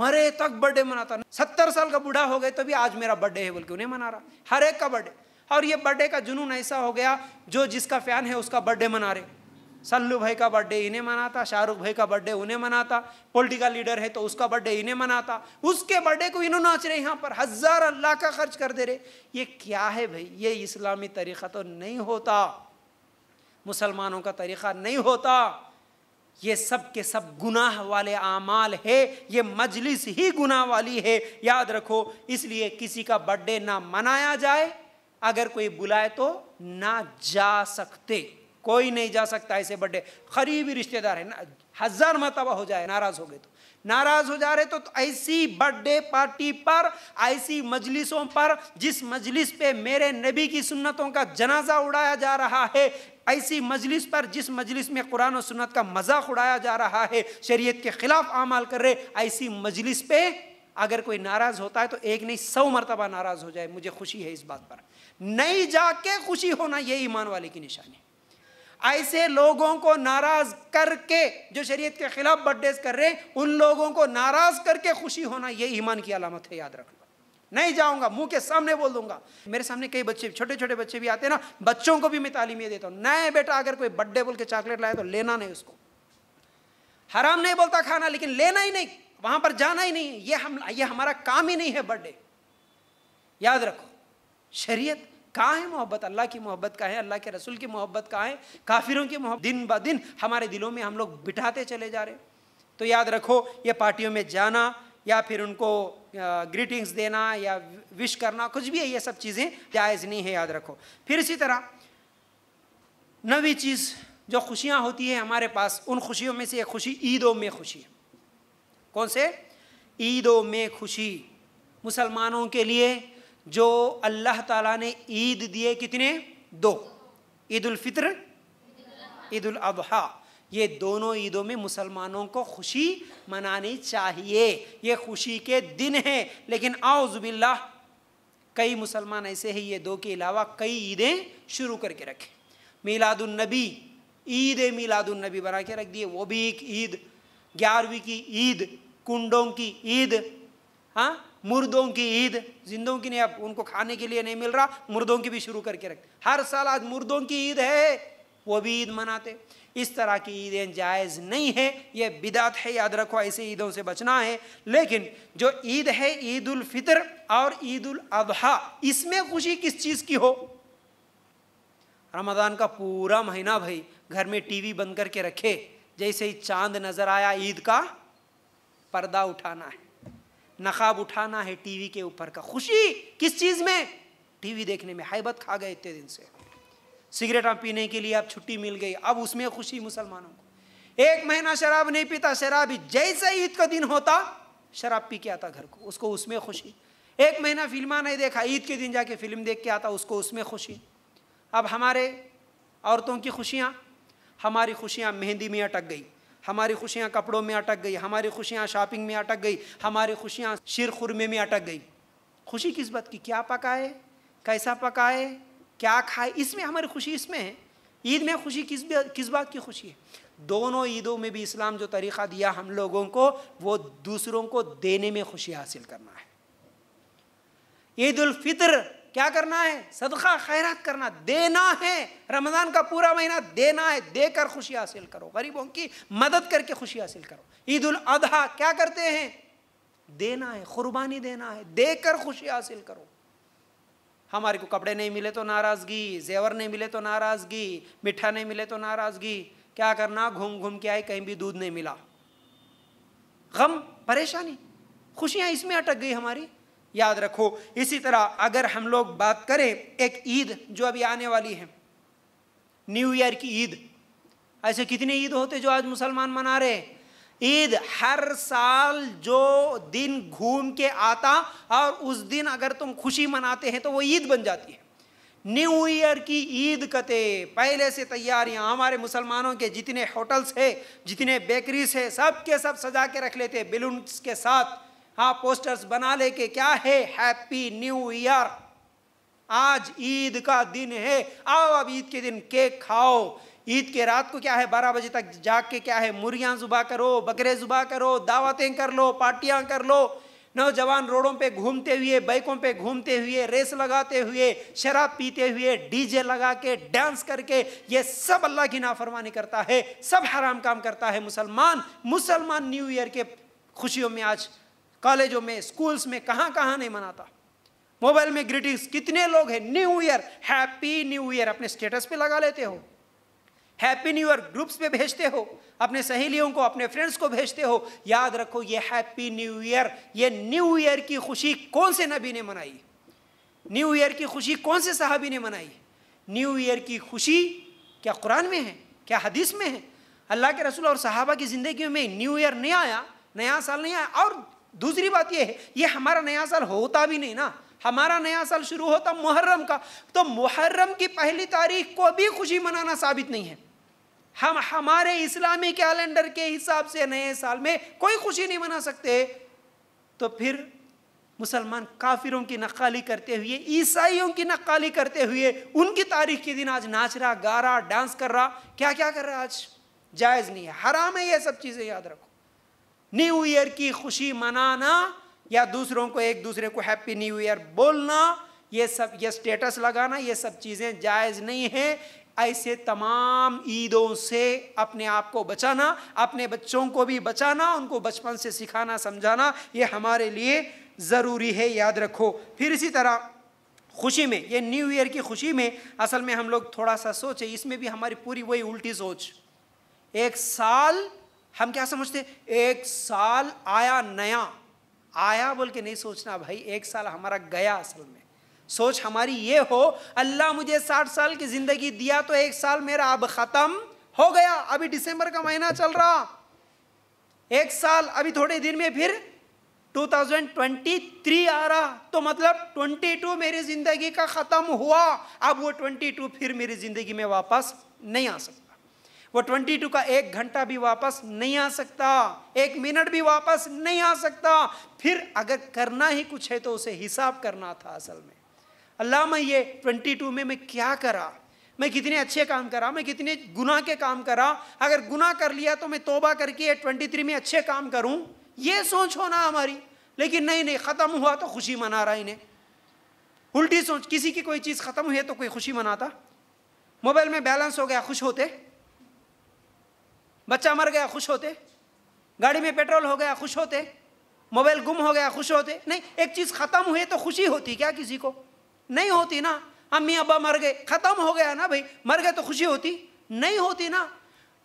मरे तक बर्थडे मनाता सत्तर साल का बूढ़ा हो गए तभी आज मेरा बर्थडे है बोल के उन्हें मना रहा हर एक का बर्थडे और ये बर्थडे का जुनून ऐसा हो गया जो जिसका फैन है उसका बर्थडे मना रहे सल्लू भाई का बर्थडे इन्हें मनाता शाहरुख भाई का बर्थडे उन्हें मनाता पॉलिटिकल लीडर है तो उसका बर्थडे इन्हें मनाता उसके बर्थडे को इन्होंने नाच रहे यहाँ पर हज़ार अल्लाह का खर्च कर दे रहे ये क्या है भाई ये इस्लामी तरीक़ा तो नहीं होता मुसलमानों का तरीक़ा नहीं होता ये सब के सब गुनाह वाले आमाल है ये मजलिस ही गुनाह वाली है याद रखो इसलिए किसी का बर्थडे ना मनाया जाए अगर कोई बुलाए तो ना जा सकते कोई नहीं जा सकता ऐसे बर्थडे करीबी रिश्तेदार है हज़ार मरतबा हो जाए नाराज़ हो गए तो नाराज़ हो जा रहे तो, तो ऐसी बर्थडे पार्टी पर ऐसी मजलिसों पर जिस मजलिस पे मेरे नबी की सुन्नतों का जनाजा उड़ाया जा रहा है ऐसी मजलिस पर जिस मजलिस में कुरान और सुन्नत का मजाक उड़ाया जा रहा है शरीयत के ख़िलाफ़ आमाल कर रहे ऐसी मजलिस पे अगर कोई नाराज़ होता है तो एक नहीं सौ मरतबा नाराज़ हो जाए मुझे खुशी है इस बात पर नहीं जाके खुशी होना ये ईमान वाले की निशानी ऐसे लोगों को नाराज करके जो शरीयत के खिलाफ बर्थडे कर रहे हैं उन लोगों को नाराज करके खुशी होना ये ईमान की अलामत है याद रखना नहीं जाऊंगा मुंह के सामने बोल दूंगा मेरे सामने कई बच्चे छोटे छोटे बच्चे भी आते हैं ना बच्चों को भी मैं तालीम देता हूँ नए बेटा अगर कोई बर्थडे बोल के चॉकलेट लाए तो लेना नहीं उसको हराम नहीं बोलता खाना लेकिन लेना ही नहीं वहां पर जाना ही नहीं ये हम ये हमारा काम ही नहीं है बर्थडे याद रखो शरीयत कहाँ है मोहब्बत अल्लाह की मोहब्बत का है अल्लाह के रसूल की मोहब्बत कहाँ है काफिरों की मोहब्बत दिन ब दिन हमारे दिलों में हम लोग बिठाते चले जा रहे तो याद रखो ये पार्टियों में जाना या फिर उनको ग्रीटिंग्स देना या विश करना कुछ भी है ये सब चीज़ें जायज़ नहीं है याद रखो फिर इसी तरह नवी चीज़ जो खुशियाँ होती है हमारे पास उन खुशियों में से एक खुशी ईदों में खुशी है कौन से ईदों में खुशी मुसलमानों के लिए जो अल्लाह ताला ने ईद दिए कितने दो ईद फित्र ईद अबहा ये दोनों ईदों में मुसलमानों को खुशी मनानी चाहिए ये खुशी के दिन हैं लेकिन आउज़बिल्ला कई मुसलमान ऐसे हैं ये दो के अलावा कई ईदें शुरू करके रखें मीलादुलनबी ईद मीलादुलनबी बना के रख दिए वो भी एक ईद ग्यारहवीं की ईद कुंडों की ईद हाँ मुर्दों की ईद जिंदों की नहीं अब उनको खाने के लिए नहीं मिल रहा मुर्दों की भी शुरू करके रख हर साल आज मुर्दों की ईद है वो भी ईद मनाते इस तरह की ईदें जायज़ नहीं है ये बिदात है याद रखो ऐसे ईदों से बचना है लेकिन जो ईद है ईद उल फितर और ईद उल अबहा इसमें खुशी किस चीज़ की हो रमज़ान का पूरा महीना भाई घर में टीवी बंद करके रखे जैसे ही चांद नज़र आया ईद का पर्दा उठाना है नकाब उठाना है टीवी के ऊपर का खुशी किस चीज़ में टीवी देखने में हैबत खा गए इतने दिन से सिगरेट आप पीने के लिए अब छुट्टी मिल गई अब उसमें खुशी मुसलमानों को एक महीना शराब नहीं पीता शराबी जैसे ईद का दिन होता शराब पी के आता घर को उसको उसमें खुशी एक महीना फिल्मा नहीं देखा ईद के दिन जाके फिल्म देख के आता उसको उसमें खुशी अब हमारे औरतों की खुशियाँ हमारी खुशियाँ मेहंदी में अटक गई हमारी खुशियाँ कपड़ों में अटक गई हमारी खुशियाँ शॉपिंग में अटक गई हमारी खुशियाँ शिर खुरमे में अटक गई खुशी किस बात की क्या पकाए कैसा पकाए क्या खाए इसमें हमारी खुशी इसमें है ईद में खुशी किस किस बात की खुशी है दोनों ईदों में भी इस्लाम जो तरीक़ा दिया हम लोगों को वो दूसरों को देने में खुशी हासिल करना है ईद उल फितर क्या करना है सदका खैरत करना देना है रमज़ान का पूरा महीना देना है देकर खुशी हासिल करो गरीबों की मदद करके खुशी हासिल करो ईद उल अधा क्या करते हैं देना है कुर्बानी देना है देकर खुशी हासिल करो हमारे को कपड़े नहीं मिले तो नाराज़गी जेवर नहीं मिले तो नाराज़गी मिठा नहीं मिले तो नाराज़गी क्या करना घूम घूम के आए कहीं भी दूध नहीं मिला गम परेशानी खुशियां इसमें अटक गई हमारी याद रखो इसी तरह अगर हम लोग बात करें एक ईद जो अभी आने वाली है न्यू ईयर की ईद ऐसे कितने ईद होते जो आज मुसलमान मना रहे हैं ईद हर साल जो दिन घूम के आता और उस दिन अगर तुम खुशी मनाते हैं तो वो ईद बन जाती है न्यू ईयर की ईद कते पहले से तैयारियां हमारे मुसलमानों के जितने होटल्स है जितने बेकरीज है सब के सब सजा के रख लेते हैं बेलून्स के साथ हाँ पोस्टर्स बना ले के क्या है हैप्पी न्यू ईयर आज ईद का दिन है आओ अब ईद के दिन केक खाओ ईद के रात को क्या है बारह बजे तक जाग के क्या है मुर्गियाँ जुबा करो बकरे जुबा करो दावतें कर लो पार्टियाँ कर लो नौजवान रोडों पे घूमते हुए बाइकों पे घूमते हुए रेस लगाते हुए शराब पीते हुए डीजे लगा के डांस करके ये सब अल्लाह की नाफरमानी करता है सब हराम काम करता है मुसलमान मुसलमान न्यू ईयर के खुशियों में आज कॉलेजों में स्कूल्स में कहाँ कहाँ नहीं मनाता मोबाइल में ग्रीटिंग्स कितने लोग हैं new year happy new year अपने स्टेटस पे लगा लेते हो हैप्पी न्यू ईयर ग्रुप्स पे भेजते हो अपने सहेलियों को अपने फ्रेंड्स को भेजते हो याद रखो ये हैप्पी न्यू ईयर ये न्यू ईयर की खुशी कौन से नबी ने मनाई न्यू ईयर की खुशी कौन से साहबी ने मनाई न्यू ईयर की खुशी क्या कुरान में है क्या हदीस में है अल्लाह के रसूल और साहबा की ज़िंदगी में न्यू ईयर नहीं आया नया साल नहीं आया और दूसरी बात यह है ये हमारा नया साल होता भी नहीं ना हमारा नया साल शुरू होता मुहर्रम का तो मुहर्रम की पहली तारीख को भी खुशी मनाना साबित नहीं है हम हमारे इस्लामी कैलेंडर के हिसाब से नए साल में कोई खुशी नहीं मना सकते तो फिर मुसलमान काफिरों की नक्काली करते हुए ईसाइयों की नक्काली करते हुए उनकी तारीख के दिन आज नाच रहा गा रहा डांस कर रहा क्या क्या कर रहा आज जायज़ नहीं है हराम है ये सब चीज़ें याद रखो न्यू ईयर की खुशी मनाना या दूसरों को एक दूसरे को हैप्पी न्यू ईयर बोलना ये सब ये स्टेटस लगाना ये सब चीज़ें जायज़ नहीं है ऐसे तमाम ईदों से अपने आप को बचाना अपने बच्चों को भी बचाना उनको बचपन से सिखाना समझाना ये हमारे लिए ज़रूरी है याद रखो फिर इसी तरह खुशी में ये न्यू ईयर की खुशी में असल में हम लोग थोड़ा सा सोचे इसमें भी हमारी पूरी वही उल्टी सोच एक साल हम क्या समझते एक साल आया नया आया बोल के नहीं सोचना भाई एक साल हमारा गया असल में सोच हमारी ये हो अल्लाह मुझे साठ साल की ज़िंदगी दिया तो एक साल मेरा अब ख़त्म हो गया अभी दिसंबर का महीना चल रहा एक साल अभी थोड़े दिन में फिर 2023 आ रहा तो मतलब 22 मेरी ज़िंदगी का ख़त्म हुआ अब वो 22 फिर मेरी ज़िंदगी में वापस नहीं आ सकता वो 22 का एक घंटा भी वापस नहीं आ सकता एक मिनट भी वापस नहीं आ सकता फिर अगर करना ही कुछ है तो उसे हिसाब करना था असल में अल्लाह मैं ये 22 में मैं क्या करा मैं कितने अच्छे काम करा मैं कितने गुना के काम करा अगर गुना कर लिया तो मैं तोबा करके ट्वेंटी थ्री में अच्छे काम करूं ये सोच होना हमारी लेकिन नहीं नहीं ख़त्म हुआ तो खुशी मना रहा इन्हें उल्टी सोच किसी की कोई चीज़ ख़त्म हुई है तो कोई खुशी मनाता मोबाइल में बैलेंस हो गया खुश होते बच्चा मर गया खुश होते गाड़ी में पेट्रोल हो गया खुश होते मोबाइल गुम हो गया खुश होते नहीं एक चीज़ ख़त्म हुई तो खुशी होती क्या किसी को नहीं होती ना अम्मी हाँ, अब्बा मर गए ख़त्म हो गया ना भाई मर गए तो खुशी होती नहीं होती ना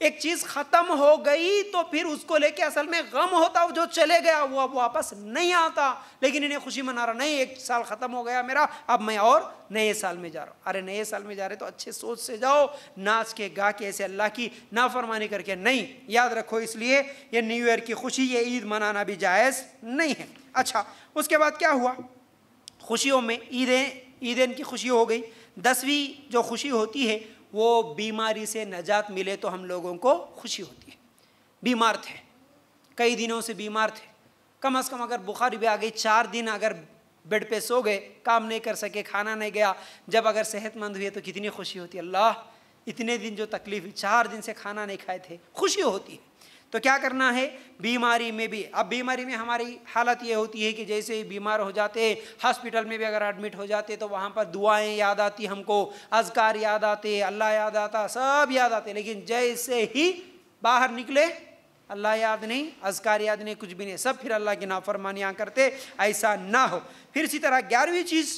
एक चीज खत्म हो गई तो फिर उसको लेके असल में गम होता जो चले गया वो अब वापस नहीं आता लेकिन इन्हें खुशी मना रहा नहीं एक साल खत्म हो गया मेरा अब मैं और नए साल में जा रहा हूँ अरे नए साल में जा रहे तो अच्छे सोच से जाओ नाच के गा के ऐसे अल्लाह की नाफरमानी करके नहीं याद रखो इसलिए ये न्यू ईयर की खुशी ये ईद मनाना भी जायज़ नहीं है अच्छा उसके बाद क्या हुआ खुशियों में ईदें ईदें की खुशी हो गई दसवीं जो खुशी होती है वो बीमारी से नजात मिले तो हम लोगों को खुशी होती है बीमार थे कई दिनों से बीमार थे कम अज़ कम अगर बुखार भी आ गई चार दिन अगर बेड पे सो गए काम नहीं कर सके खाना नहीं गया जब अगर सेहतमंद हुए तो कितनी खुशी होती है अल्लाह इतने दिन जो तकलीफ हुई चार दिन से खाना नहीं खाए थे खुशी होती है तो क्या करना है बीमारी में भी अब बीमारी में हमारी हालत ये होती है कि जैसे ही बीमार हो जाते हॉस्पिटल में भी अगर एडमिट हो जाते तो वहाँ पर दुआएं याद आती हमको अजकार याद आते अल्लाह याद आता सब याद आते लेकिन जैसे ही बाहर निकले अल्लाह याद नहीं अजकार याद नहीं कुछ भी नहीं सब फिर अल्लाह की नाफरमानियाँ करते ऐसा ना हो फिर इसी तरह ग्यारहवीं चीज़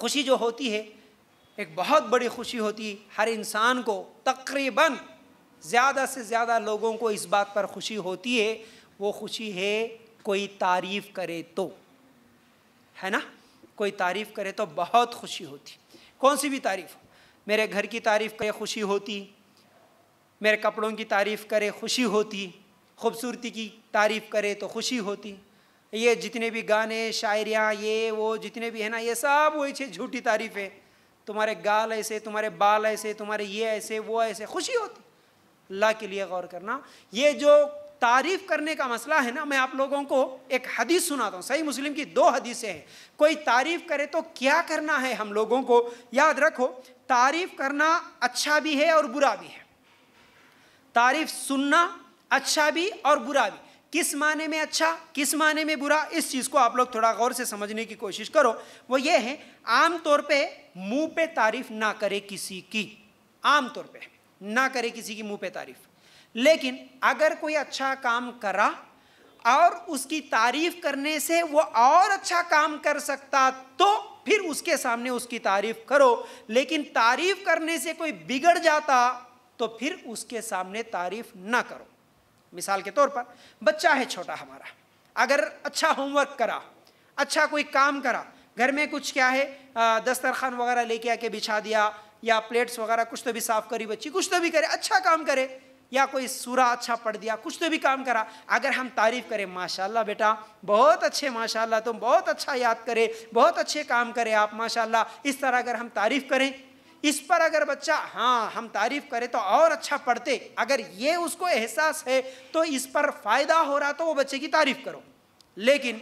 खुशी जो होती है एक बहुत बड़ी खुशी होती हर इंसान को तकरीबन ज़्यादा से ज़्यादा लोगों को इस बात पर खुशी होती है वो खुशी है कोई तारीफ़ करे तो है ना कोई तारीफ़ करे तो बहुत खुशी होती कौन सी भी तारीफ़ हो मेरे घर की तारीफ़ करे खुशी होती मेरे कपड़ों की तारीफ़ करे खुशी होती खूबसूरती की तारीफ़ करे तो खुशी होती ये जितने भी गाने शायरियाँ ये वो जितने भी है ना ये सब वो छे झूठी तारीफ़ें तुम्हारे गाल ऐसे तुम्हारे बाल ऐसे तुम्हारे ये ऐसे वो ऐसे खुशी होती अल्लाह के लिए गौर करना ये जो तारीफ करने का मसला है ना मैं आप लोगों को एक हदीस सुनाता हूँ सही मुस्लिम की दो हदीसें हैं कोई तारीफ करे तो क्या करना है हम लोगों को याद रखो तारीफ करना अच्छा भी है और बुरा भी है तारीफ सुनना अच्छा भी और बुरा भी किस माने में अच्छा किस माने में बुरा इस चीज़ को आप लोग थोड़ा गौर से समझने की कोशिश करो वो ये है आम तौर पे मुंह पे तारीफ ना करे किसी की आम तौर पे ना करे किसी की मुंह पे तारीफ लेकिन अगर कोई अच्छा काम करा और उसकी तारीफ करने से वो और अच्छा काम कर सकता तो फिर उसके सामने उसकी तारीफ करो लेकिन तारीफ करने से कोई बिगड़ जाता तो फिर उसके सामने तारीफ ना करो मिसाल के तौर पर बच्चा है छोटा हमारा अगर अच्छा होमवर्क करा अच्छा कोई काम करा घर में कुछ क्या है दस्तरखान वगैरह लेके आके बिछा दिया या प्लेट्स वगैरह कुछ तो भी साफ़ करी बच्ची कुछ तो भी करे अच्छा काम करे या कोई सूरा अच्छा पढ़ दिया कुछ तो भी काम करा अगर हम तारीफ़ करें माशाल्लाह बेटा बहुत अच्छे माशाल्लाह तुम बहुत अच्छा याद करे बहुत अच्छे काम करे आप माशाल्लाह इस तरह अगर हम तारीफ़ करें इस पर अगर बच्चा हाँ हम तारीफ़ करें तो और अच्छा पढ़ते अगर ये उसको एहसास है तो इस पर फ़ायदा हो रहा तो वो बच्चे की तारीफ़ करो लेकिन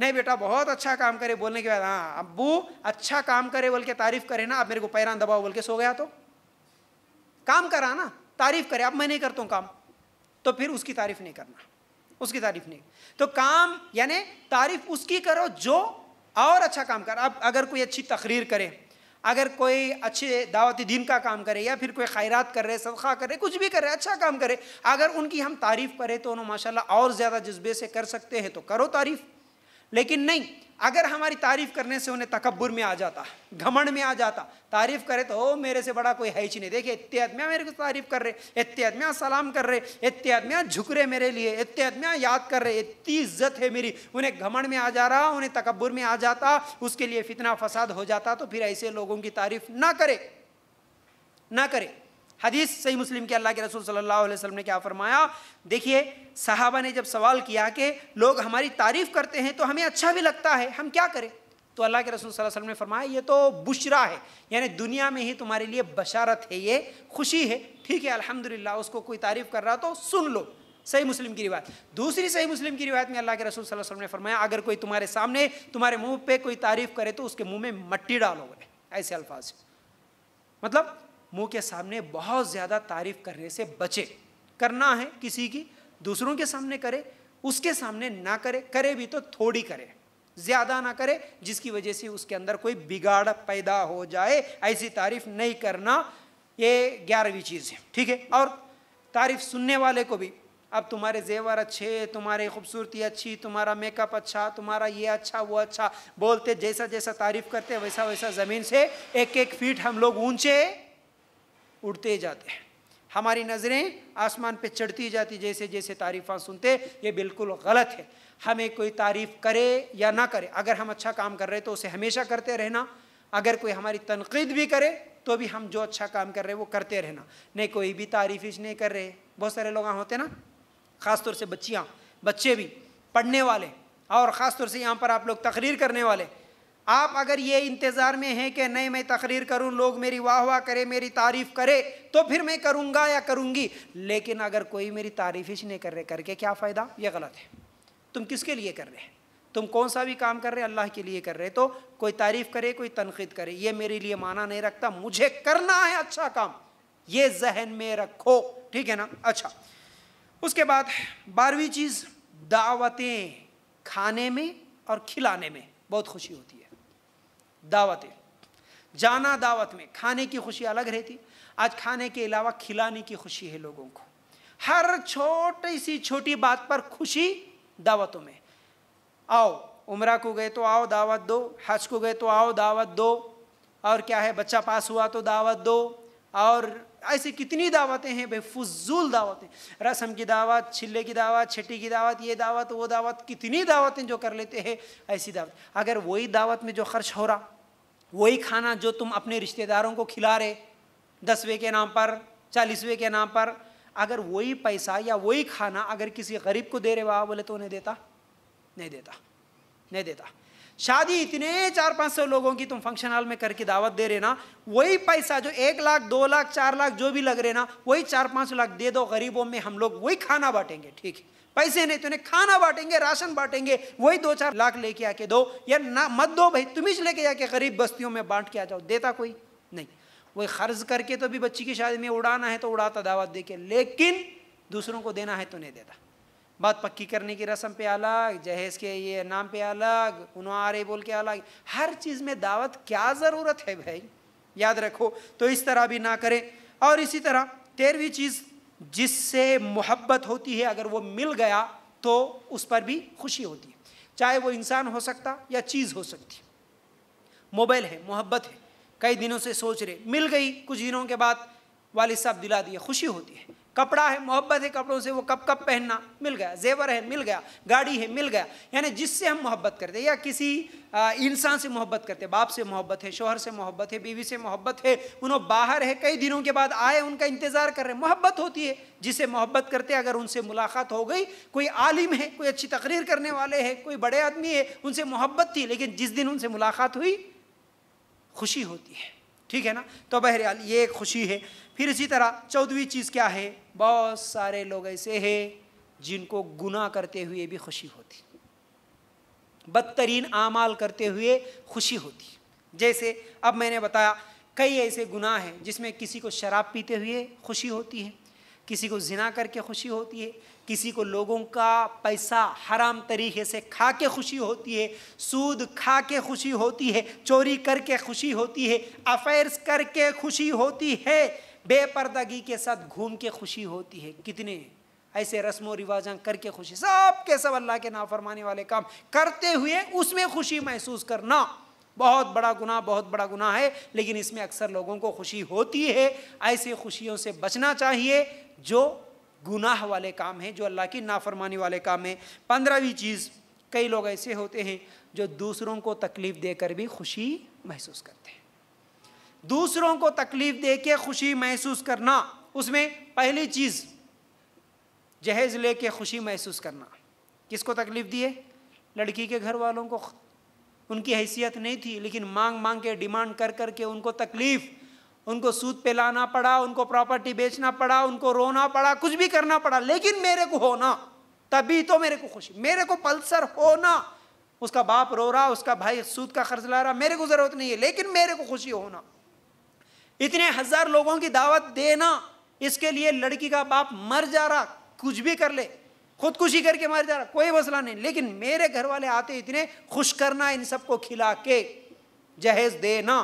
नहीं बेटा बहुत अच्छा काम करे बोलने के बाद हाँ अबू अच्छा काम करे बोल के तारीफ करे ना आप मेरे को पैरान दबाओ बोल के सो गया तो काम करा ना तारीफ करे अब मैं नहीं करता हूँ काम तो फिर उसकी तारीफ नहीं करना उसकी तारीफ नहीं तो काम यानी तारीफ उसकी करो जो और अच्छा काम कर अब अगर कोई अच्छी तकरीर करे अगर कोई अच्छे दावती दिन का काम करे या फिर कोई खैरात कर रहे सदखा कर रहे कुछ भी कर रहे अच्छा काम करे अगर उनकी हम तारीफ़ करें तो उन्होंने माशाल्लाह और ज़्यादा जज्बे से कर सकते हैं तो करो तारीफ़ लेकिन नहीं अगर हमारी तारीफ करने से उन्हें तकबर में आ जाता घमंड में आ जाता तारीफ करे तो ओ मेरे से बड़ा कोई है ही नहीं देखिए इतने मेरे को तारीफ कर रहे इतने सलाम कर रहे इतने झुक रहे मेरे लिए इतने याद कर रहे इतनी इज्जत है मेरी उन्हें घमंड में आ जा रहा उन्हें तकबर में आ जाता उसके लिए फितना फसाद हो जाता तो फिर ऐसे लोगों की तारीफ ना करे ना करे हदीस सही मुस्लिम के अल्लाह के रसूल सल्लल्लाहु अलैहि वसल्लम ने क्या फरमाया देखिए साहबा ने जब सवाल किया कि लोग हमारी तारीफ़ करते हैं तो हमें अच्छा भी लगता है हम क्या करें तो अल्लाह के रसूल वसल्लम ने फरमाया ये तो बुशरा है यानी दुनिया में ही तुम्हारे लिए बशारत है ये खुशी है ठीक है अल्हम्दुलिल्लाह उसको कोई तारीफ़ कर रहा तो सुन लो सही मुस्लिम की रिवायत दूसरी सही मुस्लिम की रिवायत में अल्लाह के रसूल सल्लल्लाहु अलैहि वसल्लम ने फरमाया अगर कोई तुम्हारे सामने तुम्हारे मुंह पे कोई तारीफ़ करे तो उसके मुंह में मट्टी डालोगे ऐसे अल्फाज मतलब मुंह के सामने बहुत ज़्यादा तारीफ करने से बचे करना है किसी की दूसरों के सामने करे उसके सामने ना करे करे भी तो थोड़ी करे ज़्यादा ना करे जिसकी वजह से उसके अंदर कोई बिगाड़ पैदा हो जाए ऐसी तारीफ नहीं करना ये ग्यारहवीं चीज़ है ठीक है और तारीफ सुनने वाले को भी अब तुम्हारे जेवर अच्छे तुम्हारी खूबसूरती अच्छी तुम्हारा मेकअप अच्छा तुम्हारा ये अच्छा वो अच्छा बोलते जैसा जैसा तारीफ करते वैसा वैसा ज़मीन से एक एक फीट हम लोग ऊंचे उड़ते जाते हैं हमारी नज़रें आसमान पे चढ़ती जाती जैसे जैसे तारीफ़ा सुनते ये बिल्कुल गलत है हमें कोई तारीफ़ करे या ना करे अगर हम अच्छा काम कर रहे तो उसे हमेशा करते रहना अगर कोई हमारी तनकीद भी करे तो भी हम जो अच्छा काम कर रहे हैं वो करते रहना नहीं कोई भी तारीफ़ नहीं कर रहे बहुत सारे लोग होते ना ख़ासतौर से बच्चियाँ बच्चे भी पढ़ने वाले और ख़ासतौर से यहाँ पर आप लोग तकरीर करने वाले आप अगर ये इंतज़ार में हैं कि नहीं मैं तकरीर करूं लोग मेरी वाह वाह करें मेरी तारीफ़ करे तो फिर मैं करूंगा या करूंगी लेकिन अगर कोई मेरी तारीफ ही नहीं कर रहे करके क्या फ़ायदा ये गलत है तुम किसके लिए कर रहे हैं तुम कौन सा भी काम कर रहे अल्लाह के लिए कर रहे तो कोई तारीफ़ करे कोई तनकीद करे ये मेरे लिए माना नहीं रखता मुझे करना है अच्छा काम ये जहन में रखो ठीक है ना अच्छा उसके बाद बारहवीं चीज़ दावतें खाने में और खिलाने में बहुत खुशी होती है दावतें जाना दावत में खाने की खुशी अलग रहती आज खाने के अलावा खिलाने की खुशी है लोगों को हर छोटी सी छोटी बात पर खुशी दावतों में आओ उम्र को गए तो आओ दावत दो हज को गए तो आओ दावत दो और क्या है बच्चा पास हुआ तो दावत दो और ऐसे कितनी दावतें हैं भाई फजूल दावतें रसम की दावत छिल्ले की दावत छठी की दावत ये दावत वो दावत कितनी दावतें जो कर लेते हैं ऐसी दावत अगर वही दावत में जो खर्च हो रहा वही खाना जो तुम अपने रिश्तेदारों को खिला रहे दसवें के नाम पर चालीसवें के नाम पर अगर वही पैसा या वही खाना अगर किसी गरीब को दे रहे वाह बोले तो नहीं देता नहीं देता नहीं देता शादी इतने चार पाँच सौ लोगों की तुम फंक्शन हॉल में करके दावत दे रहे ना वही पैसा जो एक लाख दो लाख चार लाख जो भी लग रहे ना वही चार पाँच लाख दे दो गरीबों में हम लोग वही खाना बांटेंगे ठीक है पैसे नहीं तुम्हें खाना बांटेंगे राशन बांटेंगे वही दो चार लाख लेके आके दो या ना मत दो भाई तुम्हें लेके जाके गरीब बस्तियों में बांट के आ जाओ देता कोई नहीं वही खर्च करके तो भी बच्ची की शादी में उड़ाना है तो उड़ाता दावत दे के लेकिन दूसरों को देना है तो नहीं देता बात पक्की करने की रस्म पे अलग जहेज के ये नाम पे अलग आ रहे बोल के अलग हर चीज़ में दावत क्या ज़रूरत है भाई याद रखो तो इस तरह भी ना करें और इसी तरह तेरहवीं चीज़ जिससे मोहब्बत होती है अगर वो मिल गया तो उस पर भी खुशी होती है चाहे वो इंसान हो सकता या चीज़ हो सकती मोबाइल है मोहब्बत है कई दिनों से सोच रहे मिल गई कुछ दिनों के बाद वालिद साहब दिला दिए खुशी होती है कपड़ा है मोहब्बत है कपड़ों से वो कब कब पहनना मिल गया जेवर है मिल गया गाड़ी है मिल गया यानी जिससे हम मोहब्बत करते हैं या किसी इंसान से मोहब्बत करते हैं बाप से मोहब्बत है शोहर से मोहब्बत है बीवी से मोहब्बत है उन्होंने बाहर है कई दिनों के बाद आए उनका इंतज़ार कर रहे हैं मोहब्बत होती है जिसे मोहब्बत करते अगर उनसे मुलाकात हो गई कोई आलिम है कोई अच्छी तकरीर करने वाले है कोई बड़े आदमी है उनसे मोहब्बत थी लेकिन जिस दिन उनसे मुलाकात हुई खुशी होती है ठीक है ना तो बहरहाल ये खुशी है फिर इसी तरह चौदहवीं चीज़ क्या है बहुत सारे लोग ऐसे हैं जिनको गुनाह करते हुए भी खुशी होती बदतरीन आमाल करते हुए खुशी होती जैसे अब मैंने बताया कई ऐसे गुनाह हैं जिसमें किसी को शराब पीते हुए खुशी होती है किसी को जिना करके खुशी होती है किसी को लोगों का पैसा हराम तरीके से खा के खुशी होती है सूद खा के खुशी होती है चोरी करके खुशी होती है अफेयर्स करके खुशी होती है बेपर्दगी के साथ घूम के खुशी होती है कितने ऐसे रस्म व रिवाजा करके खुशी सब के सब अल्लाह के नाफरमाने वाले काम करते हुए उसमें खुशी महसूस करना बहुत बड़ा गुनाह बहुत बड़ा गुनाह है लेकिन इसमें अक्सर लोगों को खुशी होती है ऐसे खुशियों से बचना चाहिए जो गुनाह वाले काम हैं जो अल्लाह की नाफरमानी वाले काम हैं पंद्रहवीं चीज़ कई लोग ऐसे होते हैं जो दूसरों को तकलीफ़ देकर भी खुशी महसूस करते हैं दूसरों को तकलीफ दे के खुशी महसूस करना उसमें पहली चीज़ जहेज लेके खुशी महसूस करना किसको तकलीफ दिए लड़की के घर वालों को उनकी हैसियत नहीं थी लेकिन मांग मांग के डिमांड कर कर के उनको तकलीफ उनको सूद पे लाना पड़ा उनको प्रॉपर्टी बेचना पड़ा उनको रोना पड़ा कुछ भी करना पड़ा लेकिन मेरे को होना तभी तो मेरे को खुशी मेरे को पल्सर होना उसका बाप रो रहा उसका भाई सूद का खर्च ला रहा मेरे को ज़रूरत नहीं है लेकिन मेरे को खुशी होना इतने हजार लोगों की दावत देना इसके लिए लड़की का बाप मर जा रहा कुछ भी कर ले खुदकुशी करके मर जा रहा कोई मसला नहीं लेकिन मेरे घर वाले आते इतने खुश करना इन सबको खिला के जहेज देना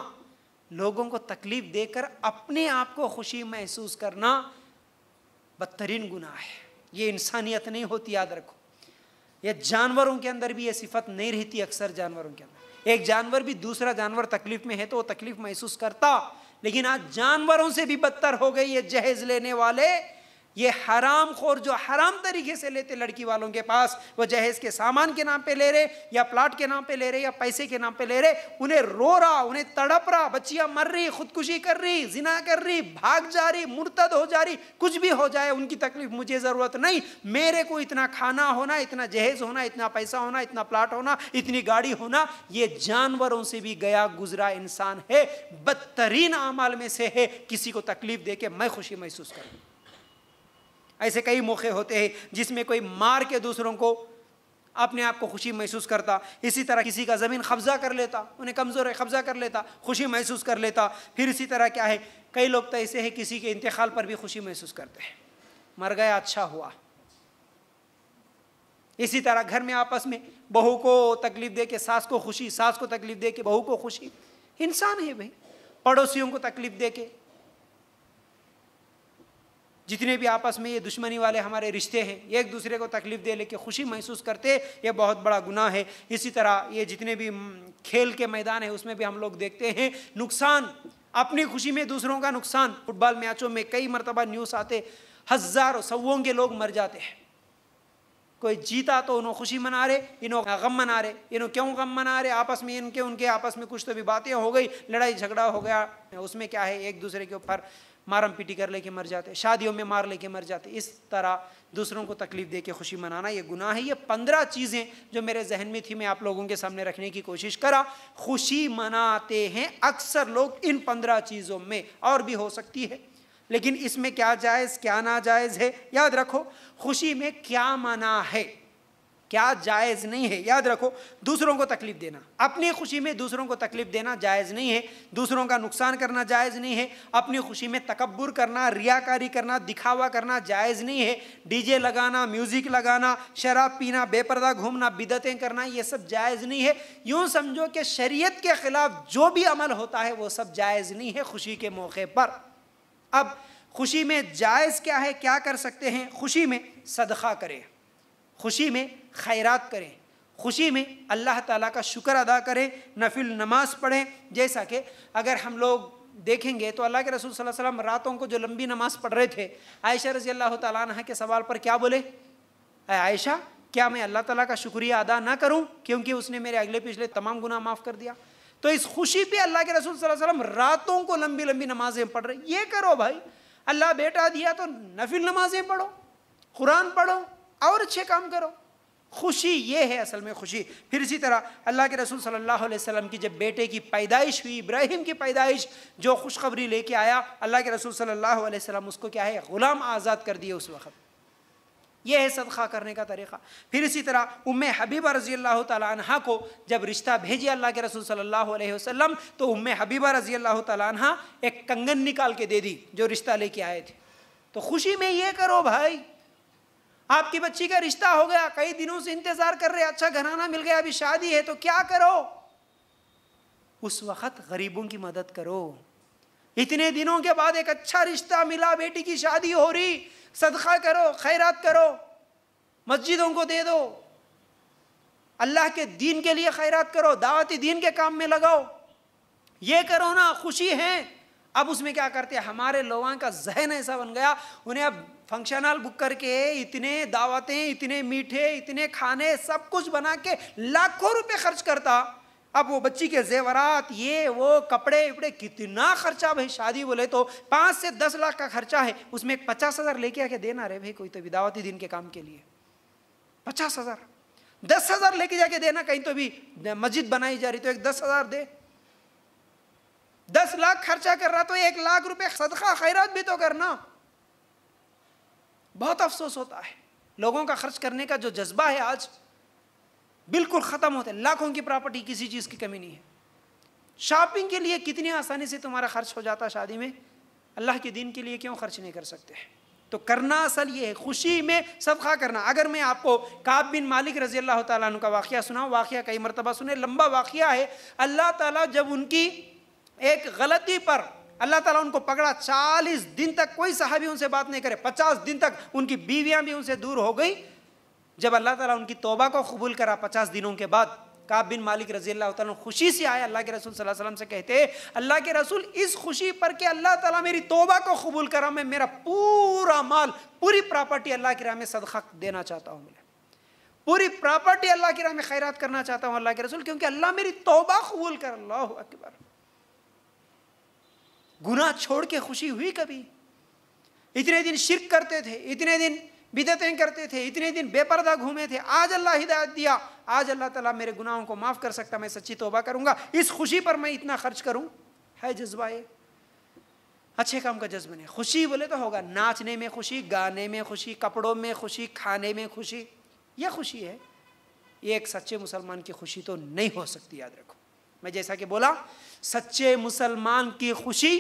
लोगों को तकलीफ देकर अपने आप को खुशी महसूस करना बदतरीन गुनाह है ये इंसानियत नहीं होती याद रखो ये जानवरों के अंदर भी ये सिफत नहीं रहती अक्सर जानवरों के अंदर एक जानवर भी दूसरा जानवर तकलीफ में है तो वो तकलीफ महसूस करता लेकिन आज जानवरों से भी बदतर हो गई है जहेज लेने वाले ये हराम खोर जो हराम तरीके से लेते लड़की वालों के पास वो जहेज के सामान के नाम पे ले रहे या प्लाट के नाम पे ले रहे या पैसे के नाम पे ले रहे उन्हें रो रहा उन्हें तड़प रहा बच्चियाँ मर रही खुदकुशी कर रही जिना कर रही भाग जा रही मुर्तद हो जा रही कुछ भी हो जाए उनकी तकलीफ मुझे ज़रूरत नहीं मेरे को इतना खाना होना इतना जहेज होना इतना पैसा होना इतना प्लाट होना इतनी गाड़ी होना ये जानवरों से भी गया गुजरा इंसान है बदतरीन अमाल में से है किसी को तकलीफ दे के मैं खुशी महसूस करूँ ऐसे कई मौके होते हैं जिसमें कोई मार के दूसरों को अपने आप को खुशी महसूस करता इसी तरह किसी का ज़मीन कब्ज़ा कर लेता उन्हें कमज़ोर है कब्ज़ा कर लेता खुशी महसूस कर लेता फिर इसी तरह क्या है कई लोग तो ऐसे हैं किसी के इंतकाल पर भी खुशी महसूस करते हैं मर गया अच्छा हुआ इसी तरह घर में आपस में बहू को तकलीफ़ दे के सास को खुशी सास को तकलीफ़ दे के बहू को खुशी इंसान है भाई पड़ोसियों को तकलीफ़ दे के जितने भी आपस में ये दुश्मनी वाले हमारे रिश्ते हैं एक दूसरे को तकलीफ दे लेके खुशी महसूस करते ये बहुत बड़ा गुनाह है इसी तरह ये जितने भी खेल के मैदान है उसमें भी हम लोग देखते हैं नुकसान अपनी खुशी में दूसरों का नुकसान फुटबॉल मैचों में कई मरतबा न्यूज़ आते हज़ारों सवों के लोग मर जाते हैं कोई जीता तो उन्होंने खुशी मना रहे इन्हों गम मना रहे इन्हों क्यों गम मना रहे आपस में इनके उनके आपस में कुछ तो भी बातें हो गई लड़ाई झगड़ा हो गया उसमें क्या है एक दूसरे के ऊपर मारम पीटी कर लेके मर जाते शादियों में मार लेके मर जाते इस तरह दूसरों को तकलीफ़ दे के खुशी मनाना ये गुनाह है ये पंद्रह चीज़ें जो मेरे जहन में थी मैं आप लोगों के सामने रखने की कोशिश करा खुशी मनाते हैं अक्सर लोग इन पंद्रह चीज़ों में और भी हो सकती है लेकिन इसमें क्या जायज़ क्या नाजायज़ है याद रखो खुशी में क्या मना है क्या जायज़ नहीं है याद रखो दूसरों को तकलीफ़ देना अपनी खुशी में दूसरों को तकलीफ़ देना जायज़ नहीं है दूसरों का नुकसान करना जायज़ नहीं है अपनी खुशी में तकबर करना रियाकारी करना दिखावा करना जायज़ नहीं है डीजे लगाना म्यूज़िक लगाना शराब पीना बेपर्दा घूमना बिदतें करना ये सब जायज़ नहीं है यूँ समझो कि शरीयत के ख़िलाफ़ जो भी अमल होता है वो सब जायज़ नहीं है खुशी के मौके पर अब खुशी में जायज़ क्या है क्या कर सकते हैं खुशी में सदखा करें खुशी में खैरात करें खुशी में अल्लाह ताला का शुक्र अदा करें नफिल नमाज पढ़ें जैसा कि अगर हम लोग देखेंगे तो अल्लाह के रसूल सल्लल्लाहु अलैहि वसल्लम रातों को जो लंबी नमाज़ पढ़ रहे थे आयशा रजी अल्लाह तह के सवाल पर क्या बोले आयशा क्या मैं अल्लाह ताला का शुक्रिया अदा ना करूं क्योंकि उसने मेरे अगले पिछले तमाम गुना माफ़ कर दिया तो इस खुशी पर अल्लाह के रसूल सल्लल्लाहु अलैहि वसल्लम रातों को लंबी लंबी नमाज़ें पढ़ रहे ये करो भाई अल्लाह बेटा दिया तो नफिल नमाज़ें पढ़ो कुरान पढ़ो और अच्छे काम करो खुशी ये है असल में खुशी फिर इसी तरह अल्लाह के रसूल सल्लल्लाहु अलैहि वसल्लम की जब बेटे की पैदाइश हुई इब्राहिम की पैदाइश जो खुशखबरी लेके आया अल्लाह के रसूल सल्लल्लाहु अलैहि वसल्लम उसको क्या है ग़ुलाम आज़ाद कर दिए उस वक्त यह है सदक़ा करने का तरीक़ा फिर इसी तरह उम हबीबा रज़ी अल्लाह तहा को जब रिश्ता भेजिए अल्लाह के रसूल सल्लल्लाहु अलैहि वसल्लम तो उम हबीबा रज़ी अल्लाह तहा एक कंगन निकाल के दे दी जो रिश्ता लेके आए थे तो खुशी में ये करो भाई आपकी बच्ची का रिश्ता हो गया कई दिनों से इंतजार कर रहे अच्छा घराना मिल गया अभी शादी है तो क्या करो उस वक्त गरीबों की मदद करो इतने दिनों के बाद एक अच्छा रिश्ता मिला बेटी की शादी हो रही सदका करो खैरात करो मस्जिदों को दे दो अल्लाह के दीन के लिए खैरात करो दावती दीन के काम में लगाओ ये करो ना खुशी है अब उसमें क्या करते हैं हमारे लोगों का जहन ऐसा बन गया उन्हें अब फंक्शनल बुक करके इतने दावतें इतने मीठे इतने खाने सब कुछ बना के लाखों रुपए खर्च करता अब वो बच्ची के जेवरात ये वो कपड़े वपड़े कितना खर्चा भाई शादी बोले तो पाँच से दस लाख का खर्चा है उसमें पचास हज़ार लेके आके देना रे भाई कोई तो दावती दिन के काम के लिए पचास हज़ार दस हज़ार लेके जाके देना कहीं तो भी मस्जिद बनाई जा रही तो एक दस हज़ार दे दस लाख खर्चा कर रहा तो एक लाख रुपए सदका खैरात भी तो करना बहुत अफसोस होता है लोगों का खर्च करने का जो जज्बा है आज बिल्कुल ख़त्म होता है लाखों की प्रॉपर्टी किसी चीज़ की कमी नहीं है शॉपिंग के लिए कितनी आसानी से तुम्हारा खर्च हो जाता शादी में अल्लाह के दिन के लिए क्यों खर्च नहीं कर सकते हैं तो करना असल ये है खुशी में सदका करना अगर मैं आपको काब बिन मालिक रजी अल्लाह तु का वाक़ सुनाऊँ वाक़ कई मरतबा सुने लंबा वाक़ है अल्लाह ताला जब उनकी एक गलती पर अल्लाह ताला उनको पकड़ा चालीस दिन तक कोई साहबी उनसे बात नहीं करे पचास दिन तक उनकी बीवियां भी उनसे दूर हो गई जब अल्लाह ताला उनकी तोबा को कबूल करा पचास दिनों के बाद काब बिन मालिक रजी अल्लाह तु खुशी से आए अल्लाह के रसूल सल्लल्लाहु अलैहि वसल्लम से कहते अल्लाह के रसूल इस खुशी पर कि अल्लाह ताला मेरी तोबा को कबूल करा मैं मेरा पूरा माल पूरी प्रॉपर्टी अल्लाह के राह में सदका देना चाहता हूँ पूरी प्रॉपर्टी अल्लाह के राह में खैरात करना चाहता हूँ अल्लाह के रसूल क्योंकि अल्लाह मेरी तोबा कबूल कर अल्लाह अकबर गुना छोड़ के खुशी हुई कभी इतने दिन शिरक करते थे इतने दिन बिदतें करते थे इतने दिन बेपर्दा घूमे थे आज अल्लाह हिदायत दिया आज अल्लाह ताला मेरे गुनाहों को माफ़ कर सकता मैं सच्ची तोबा करूंगा इस खुशी पर मैं इतना खर्च करूं है जज्बा ये अच्छे काम का जज्बा नहीं खुशी बोले तो होगा नाचने में खुशी गाने में खुशी कपड़ों में खुशी खाने में खुशी यह खुशी है ये एक सच्चे मुसलमान की खुशी तो नहीं हो सकती याद रखो मैं जैसा कि बोला सच्चे मुसलमान की खुशी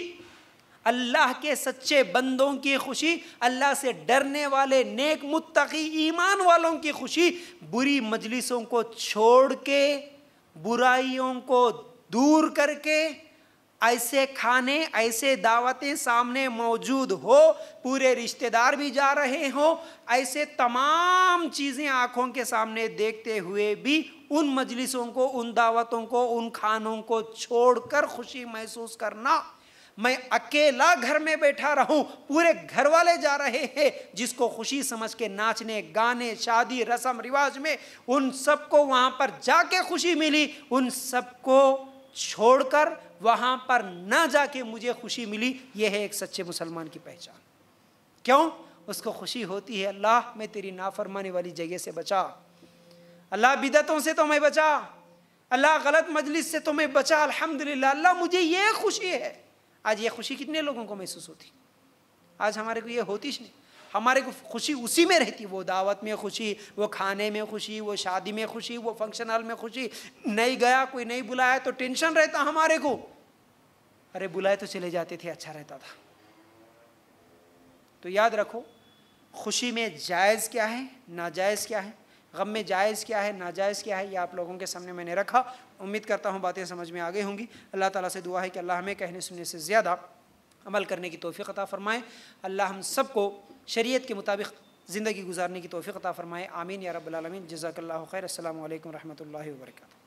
अल्लाह के सच्चे बंदों की खुशी अल्लाह से डरने वाले नेक मुत्तकी ईमान वालों की खुशी बुरी मजलिसों को छोड़ के बुराइयों को दूर करके ऐसे खाने ऐसे दावतें सामने मौजूद हो पूरे रिश्तेदार भी जा रहे हो ऐसे तमाम चीज़ें आँखों के सामने देखते हुए भी उन मजलिसों को उन दावतों को उन खानों को छोड़कर खुशी महसूस करना मैं अकेला घर में बैठा रहूं पूरे घर वाले जा रहे हैं जिसको खुशी समझ के नाचने गाने शादी रसम रिवाज में उन सबको वहां पर जाके खुशी मिली उन सबको छोड़कर वहां पर ना जाके मुझे खुशी मिली यह है एक सच्चे मुसलमान की पहचान क्यों उसको खुशी होती है अल्लाह मैं तेरी नाफरमाने वाली जगह से बचा अल्लाह बिदतों से तो मैं बचा अल्लाह गलत मजलिस से तो मैं बचा अल्हम्दुलिल्लाह अल्लाह मुझे ये खुशी है आज ये खुशी कितने लोगों को महसूस होती आज हमारे को ये होती नहीं हमारे को खुशी उसी में रहती वो दावत में खुशी वो खाने में खुशी वो शादी में खुशी वो फंक्शन हॉल में खुशी नहीं गया कोई नहीं बुलाया तो टेंशन रहता हमारे को अरे बुलाए तो चले जाते थे अच्छा रहता था तो याद रखो खुशी में जायज़ क्या है नाजायज़ क्या है गम में जायज़ क्या है नाजायज़ क्या है ये आप लोगों के सामने मैंने रखा उम्मीद करता हूँ बातें समझ में आ गई होंगी अल्लाह ताला से दुआ है कि अल्लाह हमें कहने सुनने से ज़्यादा अमल करने की तोफ़ी अता फ़रमाएँ अल्लाह हम सबको शरीयत के मुताबिक ज़िंदगी गुजारने की तोफ़ी अता फ़रमाएँ आमीन या रबालमीन जजाकल्ला खैर असल वरहमल वर्का